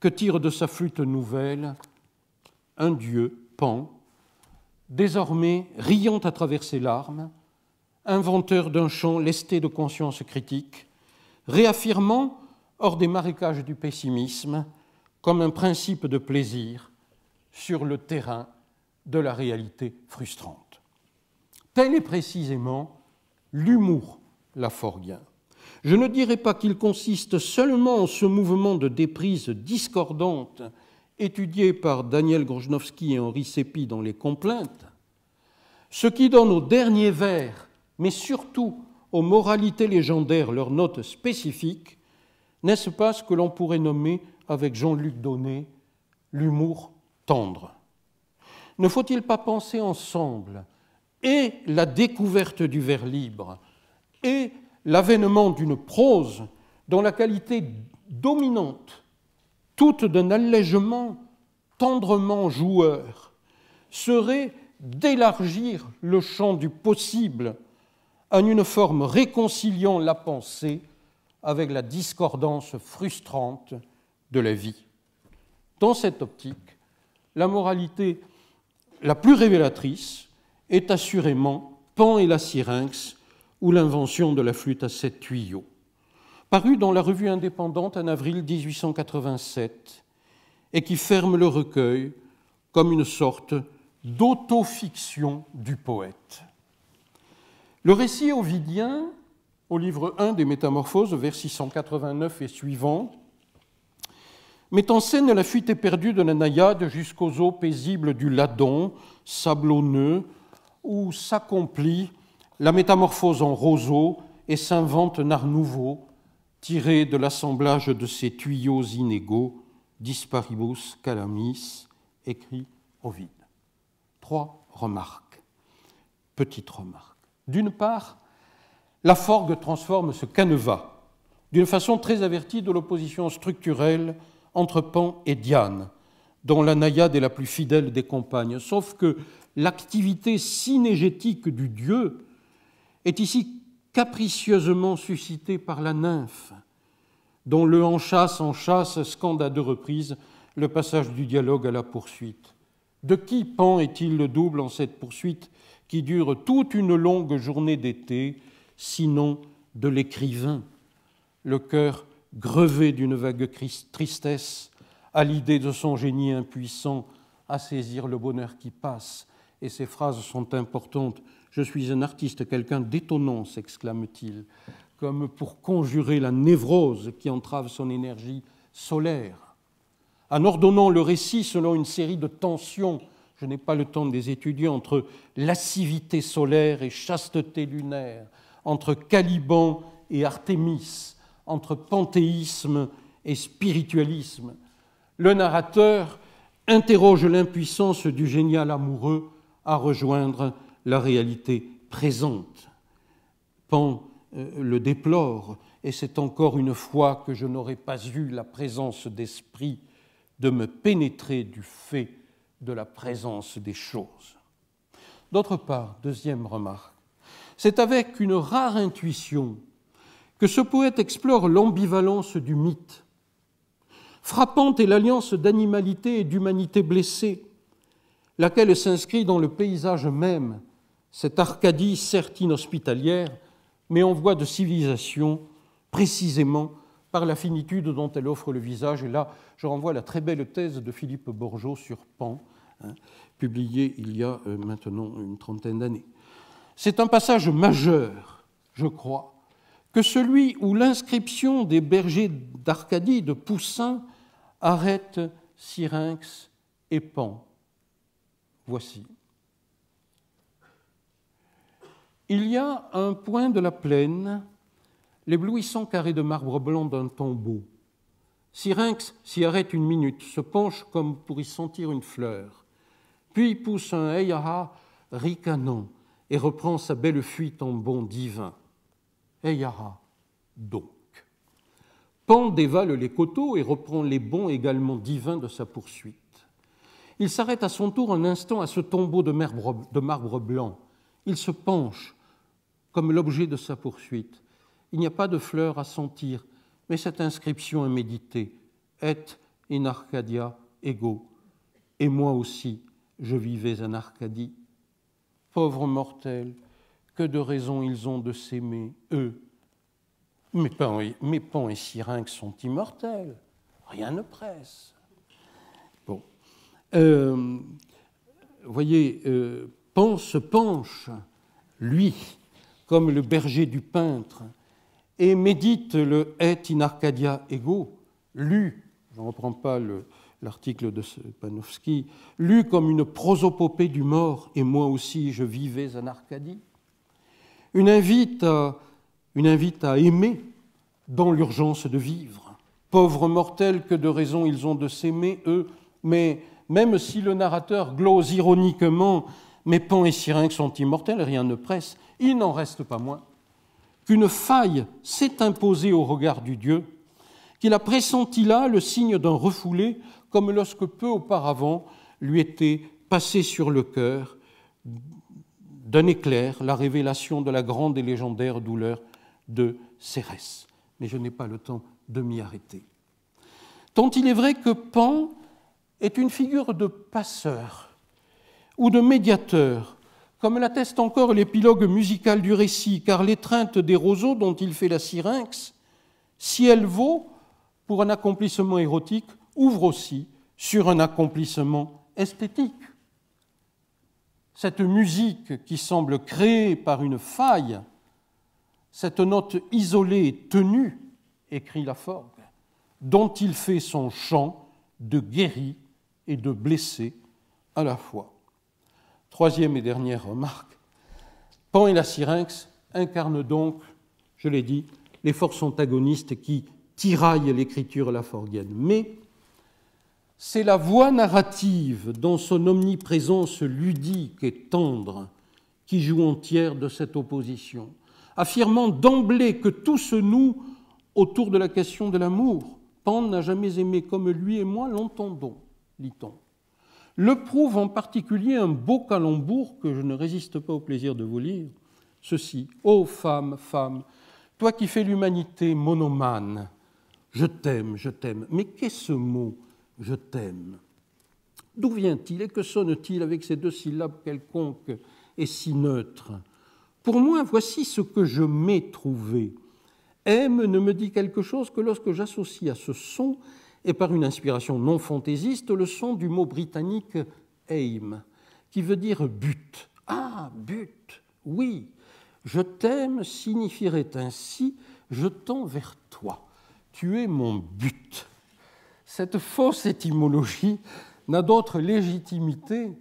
que tire de sa flûte nouvelle un dieu, Pan, désormais riant à travers ses larmes, inventeur d'un chant lesté de conscience critique, réaffirmant, hors des marécages du pessimisme, comme un principe de plaisir sur le terrain de la réalité frustrante. Tel est précisément l'humour laforgien. Je ne dirais pas qu'il consiste seulement en ce mouvement de déprise discordante étudié par Daniel Grozhnowski et Henri Sepi dans Les Complaintes, ce qui donne aux derniers vers, mais surtout aux moralités légendaires leur note spécifique, n'est-ce pas ce que l'on pourrait nommer avec Jean-Luc Donnet, l'humour tendre. Ne faut-il pas penser ensemble et la découverte du vers libre et l'avènement d'une prose dont la qualité dominante, toute d'un allègement tendrement joueur, serait d'élargir le champ du possible en une forme réconciliant la pensée avec la discordance frustrante de la vie. Dans cette optique, la moralité la plus révélatrice est assurément Pan et la Syrinx ou l'invention de la flûte à sept tuyaux. Paru dans la revue indépendante en avril 1887 et qui ferme le recueil comme une sorte d'autofiction du poète. Le récit ovidien, au livre 1 des Métamorphoses, vers 689 et suivant, met en scène la fuite éperdue de la naïade jusqu'aux eaux paisibles du Ladon, sablonneux, où s'accomplit la métamorphose en roseau et s'invente un art nouveau, tiré de l'assemblage de ces tuyaux inégaux, disparibus calamis, écrit Ovide. Trois remarques. Petite remarque. D'une part, la forgue transforme ce canevas d'une façon très avertie de l'opposition structurelle entre Pan et Diane, dont la naïade est la plus fidèle des compagnes, sauf que l'activité synégétique du dieu est ici capricieusement suscitée par la nymphe, dont le en chasse, en chasse scande à deux reprises le passage du dialogue à la poursuite. De qui Pan est-il le double en cette poursuite qui dure toute une longue journée d'été, sinon de l'écrivain, le cœur grevé d'une vague tristesse à l'idée de son génie impuissant à saisir le bonheur qui passe. Et ces phrases sont importantes. Je suis un artiste, quelqu'un d'étonnant, s'exclame-t-il, comme pour conjurer la névrose qui entrave son énergie solaire. En ordonnant le récit selon une série de tensions, je n'ai pas le temps de les étudier, entre lascivité solaire et chasteté lunaire, entre Caliban et Artémis, entre panthéisme et spiritualisme. Le narrateur interroge l'impuissance du génial amoureux à rejoindre la réalité présente. Pan euh, le déplore, et c'est encore une fois que je n'aurais pas eu la présence d'esprit de me pénétrer du fait de la présence des choses. D'autre part, deuxième remarque, c'est avec une rare intuition que ce poète explore l'ambivalence du mythe. Frappante est l'alliance d'animalité et d'humanité blessée, laquelle s'inscrit dans le paysage même, cette Arcadie certes inhospitalière, mais en voie de civilisation, précisément par la finitude dont elle offre le visage. Et là, je renvoie à la très belle thèse de Philippe Borgeot sur Pan, hein, publiée il y a euh, maintenant une trentaine d'années. C'est un passage majeur, je crois, que celui où l'inscription des bergers d'Arcadie de Poussin arrête Syrinx et Pan. Voici. Il y a un point de la plaine, l'éblouissant carré de marbre blanc d'un tombeau. Syrinx s'y arrête une minute, se penche comme pour y sentir une fleur, puis pousse un aha ricanant et reprend sa belle fuite en bond divin. Eyara, donc. Pan dévale les coteaux et reprend les bons également divins de sa poursuite. Il s'arrête à son tour un instant à ce tombeau de marbre, blanc. Il se penche comme l'objet de sa poursuite. Il n'y a pas de fleurs à sentir, mais cette inscription est méditée. Et in Arcadia ego. Et moi aussi, je vivais en Arcadie. Pauvre mortel, que de raisons ils ont de s'aimer, eux. Mes pans, mes pans et syrinx sont immortels, rien ne presse. Bon. Euh, voyez, euh, Pan se penche, lui, comme le berger du peintre, et médite le Et in Arcadia ego, lu, je ne reprends pas l'article de Panofsky, lu comme une prosopopée du mort, et moi aussi je vivais en Arcadie une invite à, une invite à aimer dans l'urgence de vivre. Pauvres mortels, que de raisons ils ont de s'aimer, eux, mais même si le narrateur glose ironiquement Mes pans et syrinx sont immortels, rien ne presse, il n'en reste pas moins qu'une faille s'est imposée au regard du Dieu, qu'il a pressenti là le signe d'un refoulé, comme lorsque peu auparavant lui était passé sur le cœur d'un éclair la révélation de la grande et légendaire douleur de Cérès. Mais je n'ai pas le temps de m'y arrêter. Tant il est vrai que Pan est une figure de passeur ou de médiateur, comme l'atteste encore l'épilogue musical du récit, car l'étreinte des roseaux dont il fait la syrinx, si elle vaut pour un accomplissement érotique, ouvre aussi sur un accomplissement esthétique cette musique qui semble créée par une faille, cette note isolée et tenue, écrit Laforgue, dont il fait son chant de guéri et de blessé à la fois. Troisième et dernière remarque, Pan et la Syrinx incarnent donc, je l'ai dit, les forces antagonistes qui tiraillent l'écriture laforgienne. Mais c'est la voix narrative, dans son omniprésence ludique et tendre, qui joue entière de cette opposition, affirmant d'emblée que tout se noue autour de la question de l'amour. Pan n'a jamais aimé comme lui et moi l'entendons, lit-on. Le prouve en particulier un beau calembour que je ne résiste pas au plaisir de vous lire. Ceci Ô femme, femme, toi qui fais l'humanité monomane, je t'aime, je t'aime. Mais qu'est ce mot je t'aime. D'où vient-il et que sonne-t-il avec ces deux syllabes quelconques et si neutres Pour moi, voici ce que je m'ai trouvé. Aime ne me dit quelque chose que lorsque j'associe à ce son, et par une inspiration non fantaisiste, le son du mot britannique aim, qui veut dire but. Ah, but, oui, je t'aime signifierait ainsi je tends vers toi, tu es mon but cette fausse étymologie n'a d'autre légitimité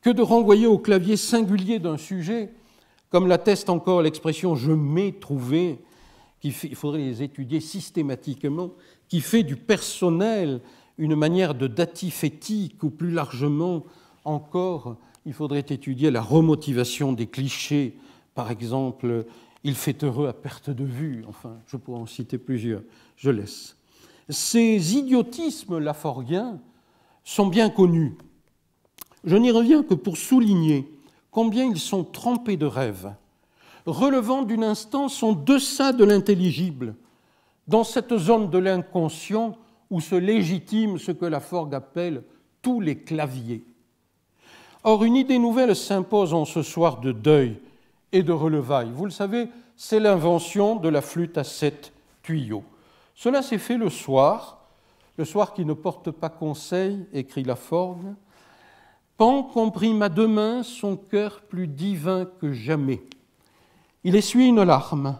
que de renvoyer au clavier singulier d'un sujet, comme l'atteste encore l'expression je m'ai trouvé, qui faudrait les étudier systématiquement, qui fait du personnel une manière de datifétique, ou plus largement encore, il faudrait étudier la remotivation des clichés, par exemple, il fait heureux à perte de vue, enfin, je pourrais en citer plusieurs, je laisse. Ces idiotismes laforgiens sont bien connus. Je n'y reviens que pour souligner combien ils sont trempés de rêves, relevant d'une instance en deçà de l'intelligible, dans cette zone de l'inconscient où se légitime ce que Laforgue appelle tous les claviers. Or, une idée nouvelle s'impose en ce soir de deuil et de relevailles. Vous le savez, c'est l'invention de la flûte à sept tuyaux. Cela s'est fait le soir, le soir qui ne porte pas conseil, écrit Laforgue. Pan comprime à deux mains son cœur plus divin que jamais. Il essuie une larme,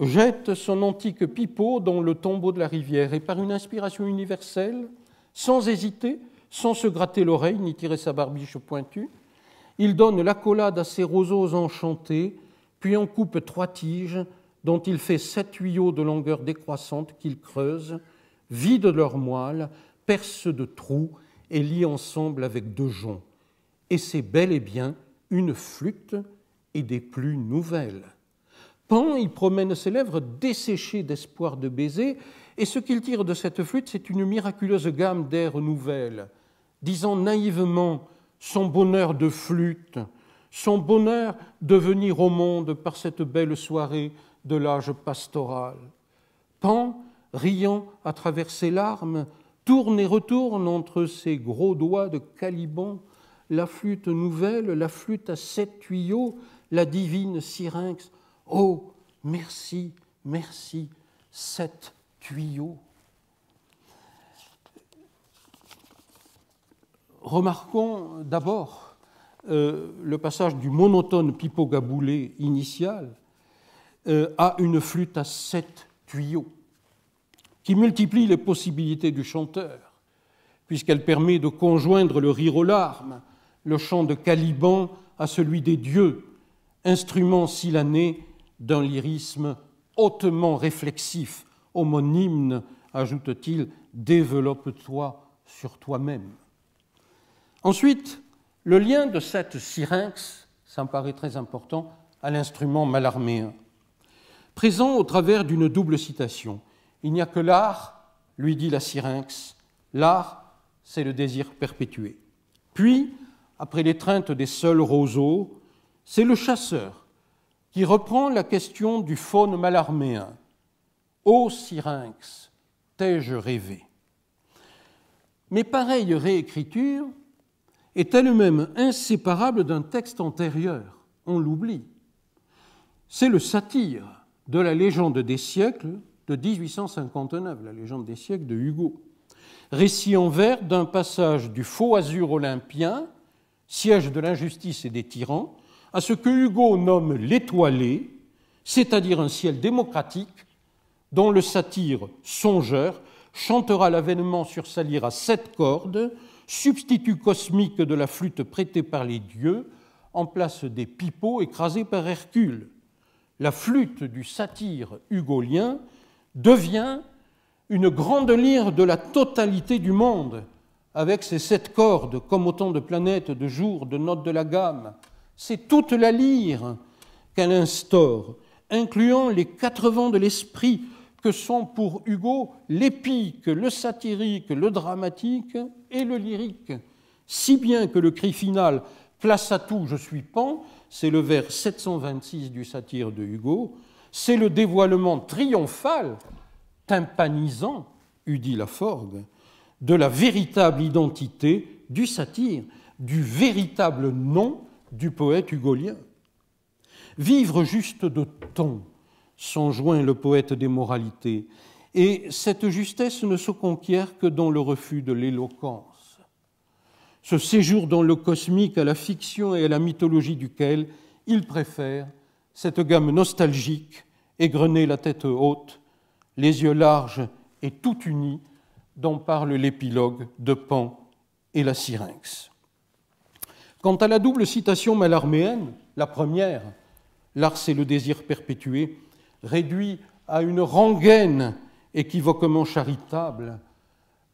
jette son antique pipeau dans le tombeau de la rivière et par une inspiration universelle, sans hésiter, sans se gratter l'oreille ni tirer sa barbiche pointue, il donne l'accolade à ses roseaux enchantés, puis en coupe trois tiges dont il fait sept tuyaux de longueur décroissante qu'il creuse, vide leur moelle, perce de trous et lie ensemble avec deux joncs. Et c'est bel et bien une flûte et des plus nouvelles. Pan il promène ses lèvres desséchées d'espoir de baiser, et ce qu'il tire de cette flûte, c'est une miraculeuse gamme d'air nouvelles, disant naïvement son bonheur de flûte, son bonheur de venir au monde par cette belle soirée, de l'âge pastoral. Pan, riant à travers ses larmes, tourne et retourne entre ses gros doigts de caliban la flûte nouvelle, la flûte à sept tuyaux, la divine syrinx. Oh, merci, merci, sept tuyaux. Remarquons d'abord euh, le passage du monotone pipeau gaboulé initial euh, a une flûte à sept tuyaux qui multiplie les possibilités du chanteur, puisqu'elle permet de conjoindre le rire aux larmes, le chant de Caliban à celui des dieux, instrument silané d'un lyrisme hautement réflexif, homonyme, ajoute-t-il, développe-toi sur toi-même. Ensuite, le lien de cette syrinx, ça me paraît très important, à l'instrument malarméen présent au travers d'une double citation. Il n'y a que l'art, lui dit la Syrinx, l'art, c'est le désir perpétué. Puis, après l'étreinte des seuls roseaux, c'est le chasseur qui reprend la question du faune malarméen. Ô Syrinx, t'ai-je rêvé Mais pareille réécriture est elle-même inséparable d'un texte antérieur, on l'oublie. C'est le satire de la légende des siècles de 1859, la légende des siècles de Hugo. Récit en vers d'un passage du faux azur olympien, siège de l'injustice et des tyrans, à ce que Hugo nomme l'étoilé, c'est-à-dire un ciel démocratique, dont le satyre songeur chantera l'avènement sur sa lyre à sept cordes, substitut cosmique de la flûte prêtée par les dieux, en place des pipeaux écrasés par Hercule la flûte du satire hugolien devient une grande lyre de la totalité du monde, avec ses sept cordes, comme autant de planètes, de jours, de notes de la gamme. C'est toute la lyre qu'elle instaure, incluant les quatre vents de l'esprit que sont pour Hugo l'épique, le satirique, le dramatique et le lyrique, si bien que le cri final Place à tout, je suis pan c'est le vers 726 du satire de Hugo, c'est le dévoilement triomphal, tympanisant, eût dit Laforgue, de la véritable identité du satire, du véritable nom du poète hugolien. Vivre juste de ton, s'enjoint le poète des moralités, et cette justesse ne se conquiert que dans le refus de l'éloquent ce séjour dans le cosmique à la fiction et à la mythologie duquel il préfère cette gamme nostalgique, égrenée la tête haute, les yeux larges et tout unis, dont parle l'épilogue de Pan et la Syrinx. Quant à la double citation malarméenne, la première, L'art, c'est le désir perpétué, réduit à une rengaine équivoquement charitable,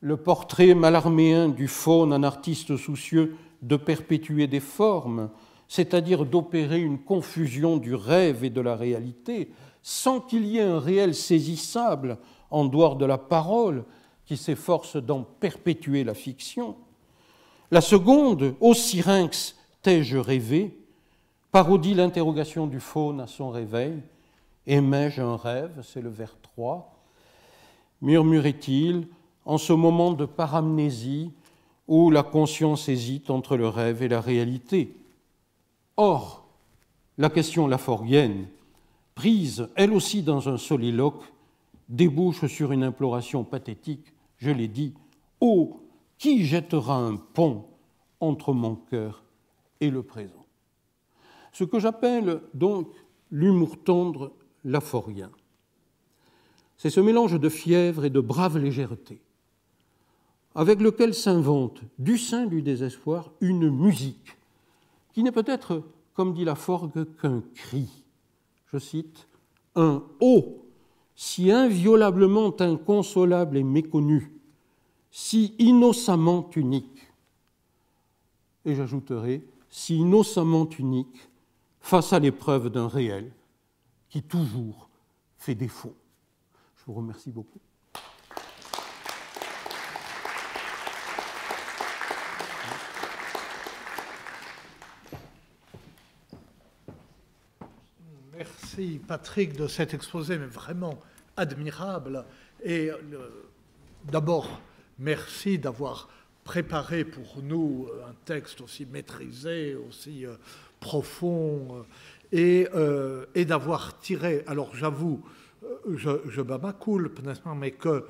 le portrait malarméen du faune, un artiste soucieux de perpétuer des formes, c'est-à-dire d'opérer une confusion du rêve et de la réalité, sans qu'il y ait un réel saisissable en dehors de la parole qui s'efforce d'en perpétuer la fiction. La seconde, Ô syrinx, t'ai-je rêvé parodie l'interrogation du faune à son réveil. Aimais-je un rêve C'est le vers 3. Murmurait-il, en ce moment de paramnésie où la conscience hésite entre le rêve et la réalité. Or, la question laforgienne, prise elle aussi dans un soliloque, débouche sur une imploration pathétique, je l'ai dit, Oh, qui jettera un pont entre mon cœur et le présent Ce que j'appelle donc l'humour tendre laforien. C'est ce mélange de fièvre et de brave légèreté avec lequel s'invente, du sein du désespoir, une musique, qui n'est peut-être, comme dit La forgue qu'un cri. Je cite, un haut, si inviolablement inconsolable et méconnu, si innocemment unique. Et j'ajouterai, si innocemment unique, face à l'épreuve d'un réel qui toujours fait défaut. Je vous remercie beaucoup. Patrick de cet exposé, mais vraiment admirable. Et euh, d'abord, merci d'avoir préparé pour nous euh, un texte aussi maîtrisé, aussi euh, profond, et, et d'avoir tiré, alors j'avoue, je, bats ma n'est-ce pas, mais que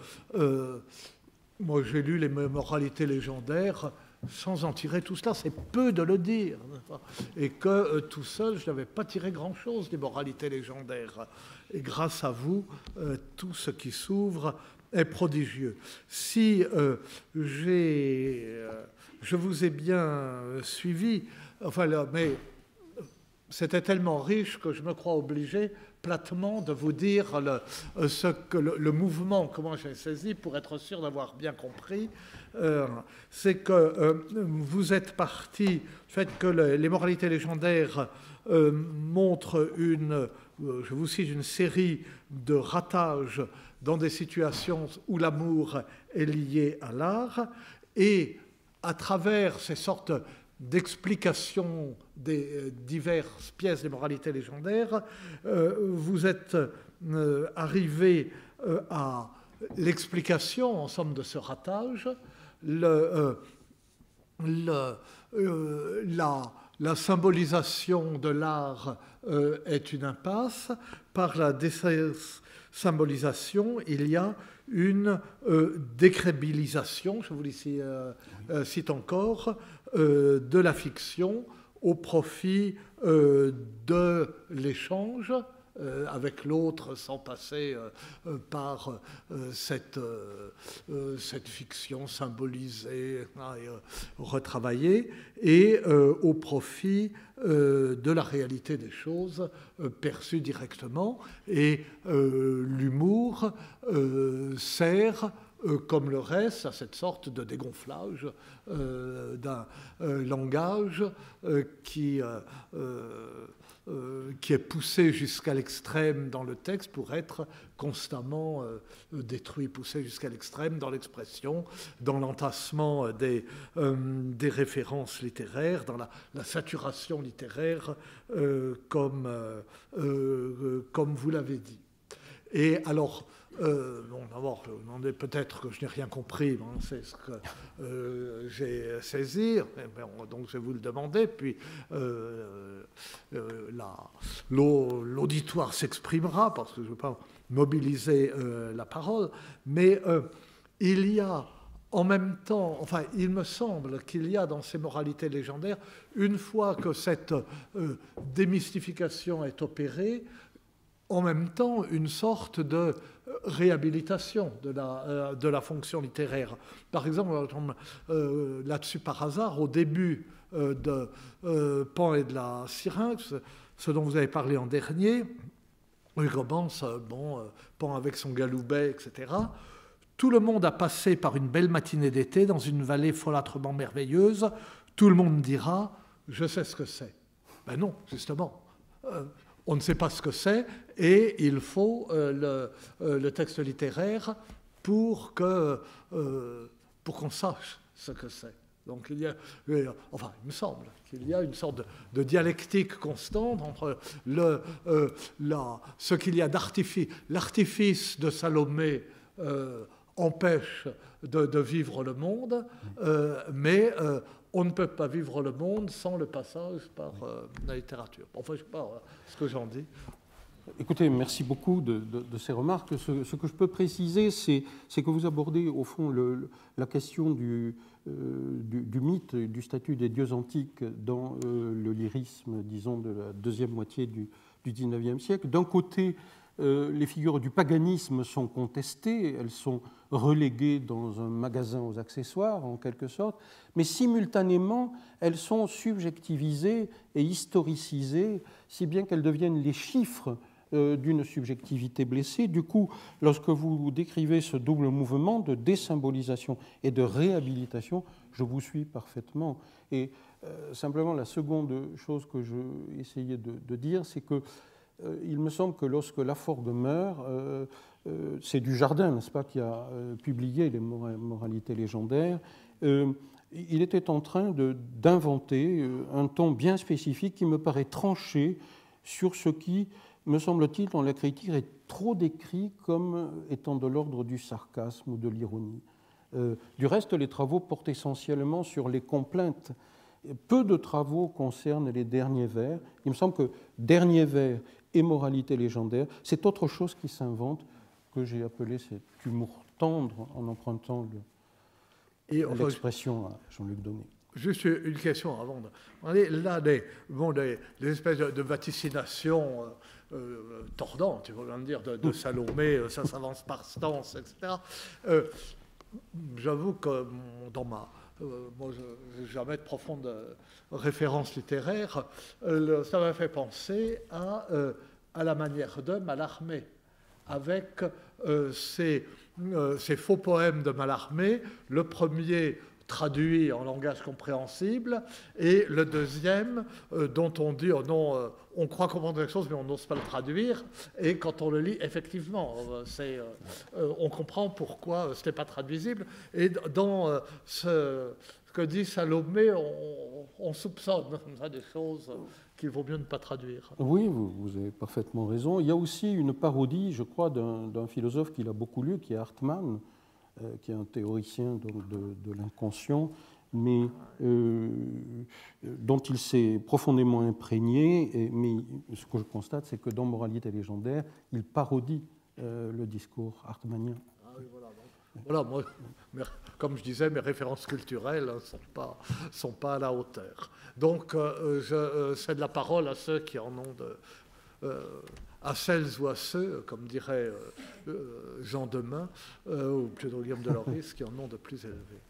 moi j'ai lu les moralités légendaires sans en tirer tout cela, c'est peu de le dire. Et que euh, tout seul, je n'avais pas tiré grand-chose des moralités légendaires. Et grâce à vous, euh, tout ce qui s'ouvre est prodigieux. Si euh, je vous ai bien suivi, mais c'était tellement riche que je me crois obligé platement de vous dire le, euh, ce que le, mouvement, comment j'ai saisi, pour être sûr d'avoir bien compris, euh, c'est que euh, vous êtes parti du fait que les moralités légendaires montrent une, je vous cite, une série de ratages dans des situations où l'amour est lié à l'art, et à travers ces sortes d'explication des euh, diverses pièces des moralités légendaires, euh, vous êtes euh, arrivé à l'explication, en somme, de ce ratage, la, symbolisation de l'art est une impasse, par la symbolisation, il y a une décrébilisation, je vous le cite encore, euh, de la fiction au profit euh, de l'échange euh, avec l'autre sans passer par cette, cette fiction symbolisée hein, retravaillée, et au profit de la réalité des choses perçue directement. Et l'humour sert euh, comme le reste, à cette sorte de dégonflage euh, d'un euh, langage qui, qui est poussé jusqu'à l'extrême dans le texte pour être constamment détruit, poussé jusqu'à l'extrême dans l'expression, dans l'entassement des, des références littéraires, dans la, saturation littéraire, comme, comme vous l'avez dit. Et alors, euh, bon, d'abord, peut-être que je n'ai rien compris, c'est ce que euh, j'ai saisi, saisir, ben, donc je vais vous le demander. Puis euh, l'auditoire s'exprimera, parce que je ne veux pas mobiliser la parole, mais il y a en même temps, enfin, il me semble qu'il y a dans ces moralités légendaires, une fois que cette démystification est opérée, en même temps une sorte de réhabilitation de la, euh, fonction littéraire. Par exemple, euh, là-dessus par hasard, au début euh, de Pan et de la Syrinx, ce dont vous avez parlé en dernier, il commence, bon, Pan avec son galoubet, etc. Tout le monde a passé par une belle matinée d'été dans une vallée folâtrement merveilleuse. Tout le monde dira, je sais ce que c'est. Ben non, justement on ne sait pas ce que c'est, et il faut euh, euh, le, texte littéraire pour qu'on euh, pour qu'on sache ce que c'est. Donc il y a, enfin, il me semble qu'il y a une sorte de, dialectique constante entre le, ce qu'il y a d'artifice. L'artifice de Salomé empêche de, vivre le monde, mais on ne peut pas vivre le monde sans le passage par la littérature. Enfin, je ne sais pas ce que j'en dis. Écoutez, merci beaucoup de, ces remarques. Ce, que je peux préciser, c'est que vous abordez au fond la question du, euh, du, mythe, du statut des dieux antiques dans euh, le lyrisme, disons, de la deuxième moitié du, XIXe siècle. D'un côté, euh, les figures du paganisme sont contestées, elles sont reléguées dans un magasin aux accessoires, en quelque sorte, mais simultanément, elles sont subjectivisées et historicisées, si bien qu'elles deviennent les chiffres euh, d'une subjectivité blessée. Du coup, lorsque vous décrivez ce double mouvement de désymbolisation et de réhabilitation, je vous suis parfaitement. Et euh, simplement, la seconde chose que je essayais de, de dire, c'est que euh, il me semble que lorsque Laforgue meurt, c'est du jardin, n'est-ce pas, qui a publié les moralités légendaires il était en train d'inventer un ton bien spécifique qui me paraît tranché sur ce qui me semble-t-il, dans la critique, est trop décrit comme étant de l'ordre du sarcasme ou de l'ironie. Euh, du reste, les travaux portent essentiellement sur les complaintes. Peu de travaux concernent les derniers vers. Il me semble que derniers vers et moralité légendaire, c'est autre chose qui s'invente que j'ai appelé cet humour tendre en empruntant l'expression à Jean-Luc Donnet. Juste une question avant. On est là des, bon, des, espèces de, vaticinations. Euh, euh, tordant, tu vois dire, de, de Salomé, euh, ça s'avance par stance, etc. Euh, j'avoue que mm, dans ma. moi, je jamais de profonde référence littéraire. ça m'a fait penser à, à la manière de Mallarmé, avec ces faux poèmes de Mallarmé, le premier traduit en langage compréhensible, et le deuxième, dont on dit, oh non, on croit comprendre quelque chose, mais on n'ose pas le traduire. Et quand on le lit, effectivement, euh, c'est, euh, euh, on comprend pourquoi ce n'est pas traduisible. Et dans ce, que dit Salomé, on, soupçonne *laughs* des choses qu'il vaut mieux ne pas traduire. Oui, vous, avez parfaitement raison. Il y a aussi une parodie, je crois, d'un philosophe qu'il a beaucoup lu, qui est Hartmann, qui est un théoricien de l'inconscient mais euh, dont il s'est profondément imprégné. Et, mais ce que je constate, c'est que dans Moralité légendaire, il parodie euh, le discours hartmannien. Ah voilà, moi, comme je disais, mes références culturelles ne hein, sont, pas, sont pas à la hauteur. Donc, euh, je cède la parole à ceux qui en ont de. à celles ou à ceux, comme dirait Jean Demain, ou plutôt Guillaume Deloris, qui en ont de plus élevés.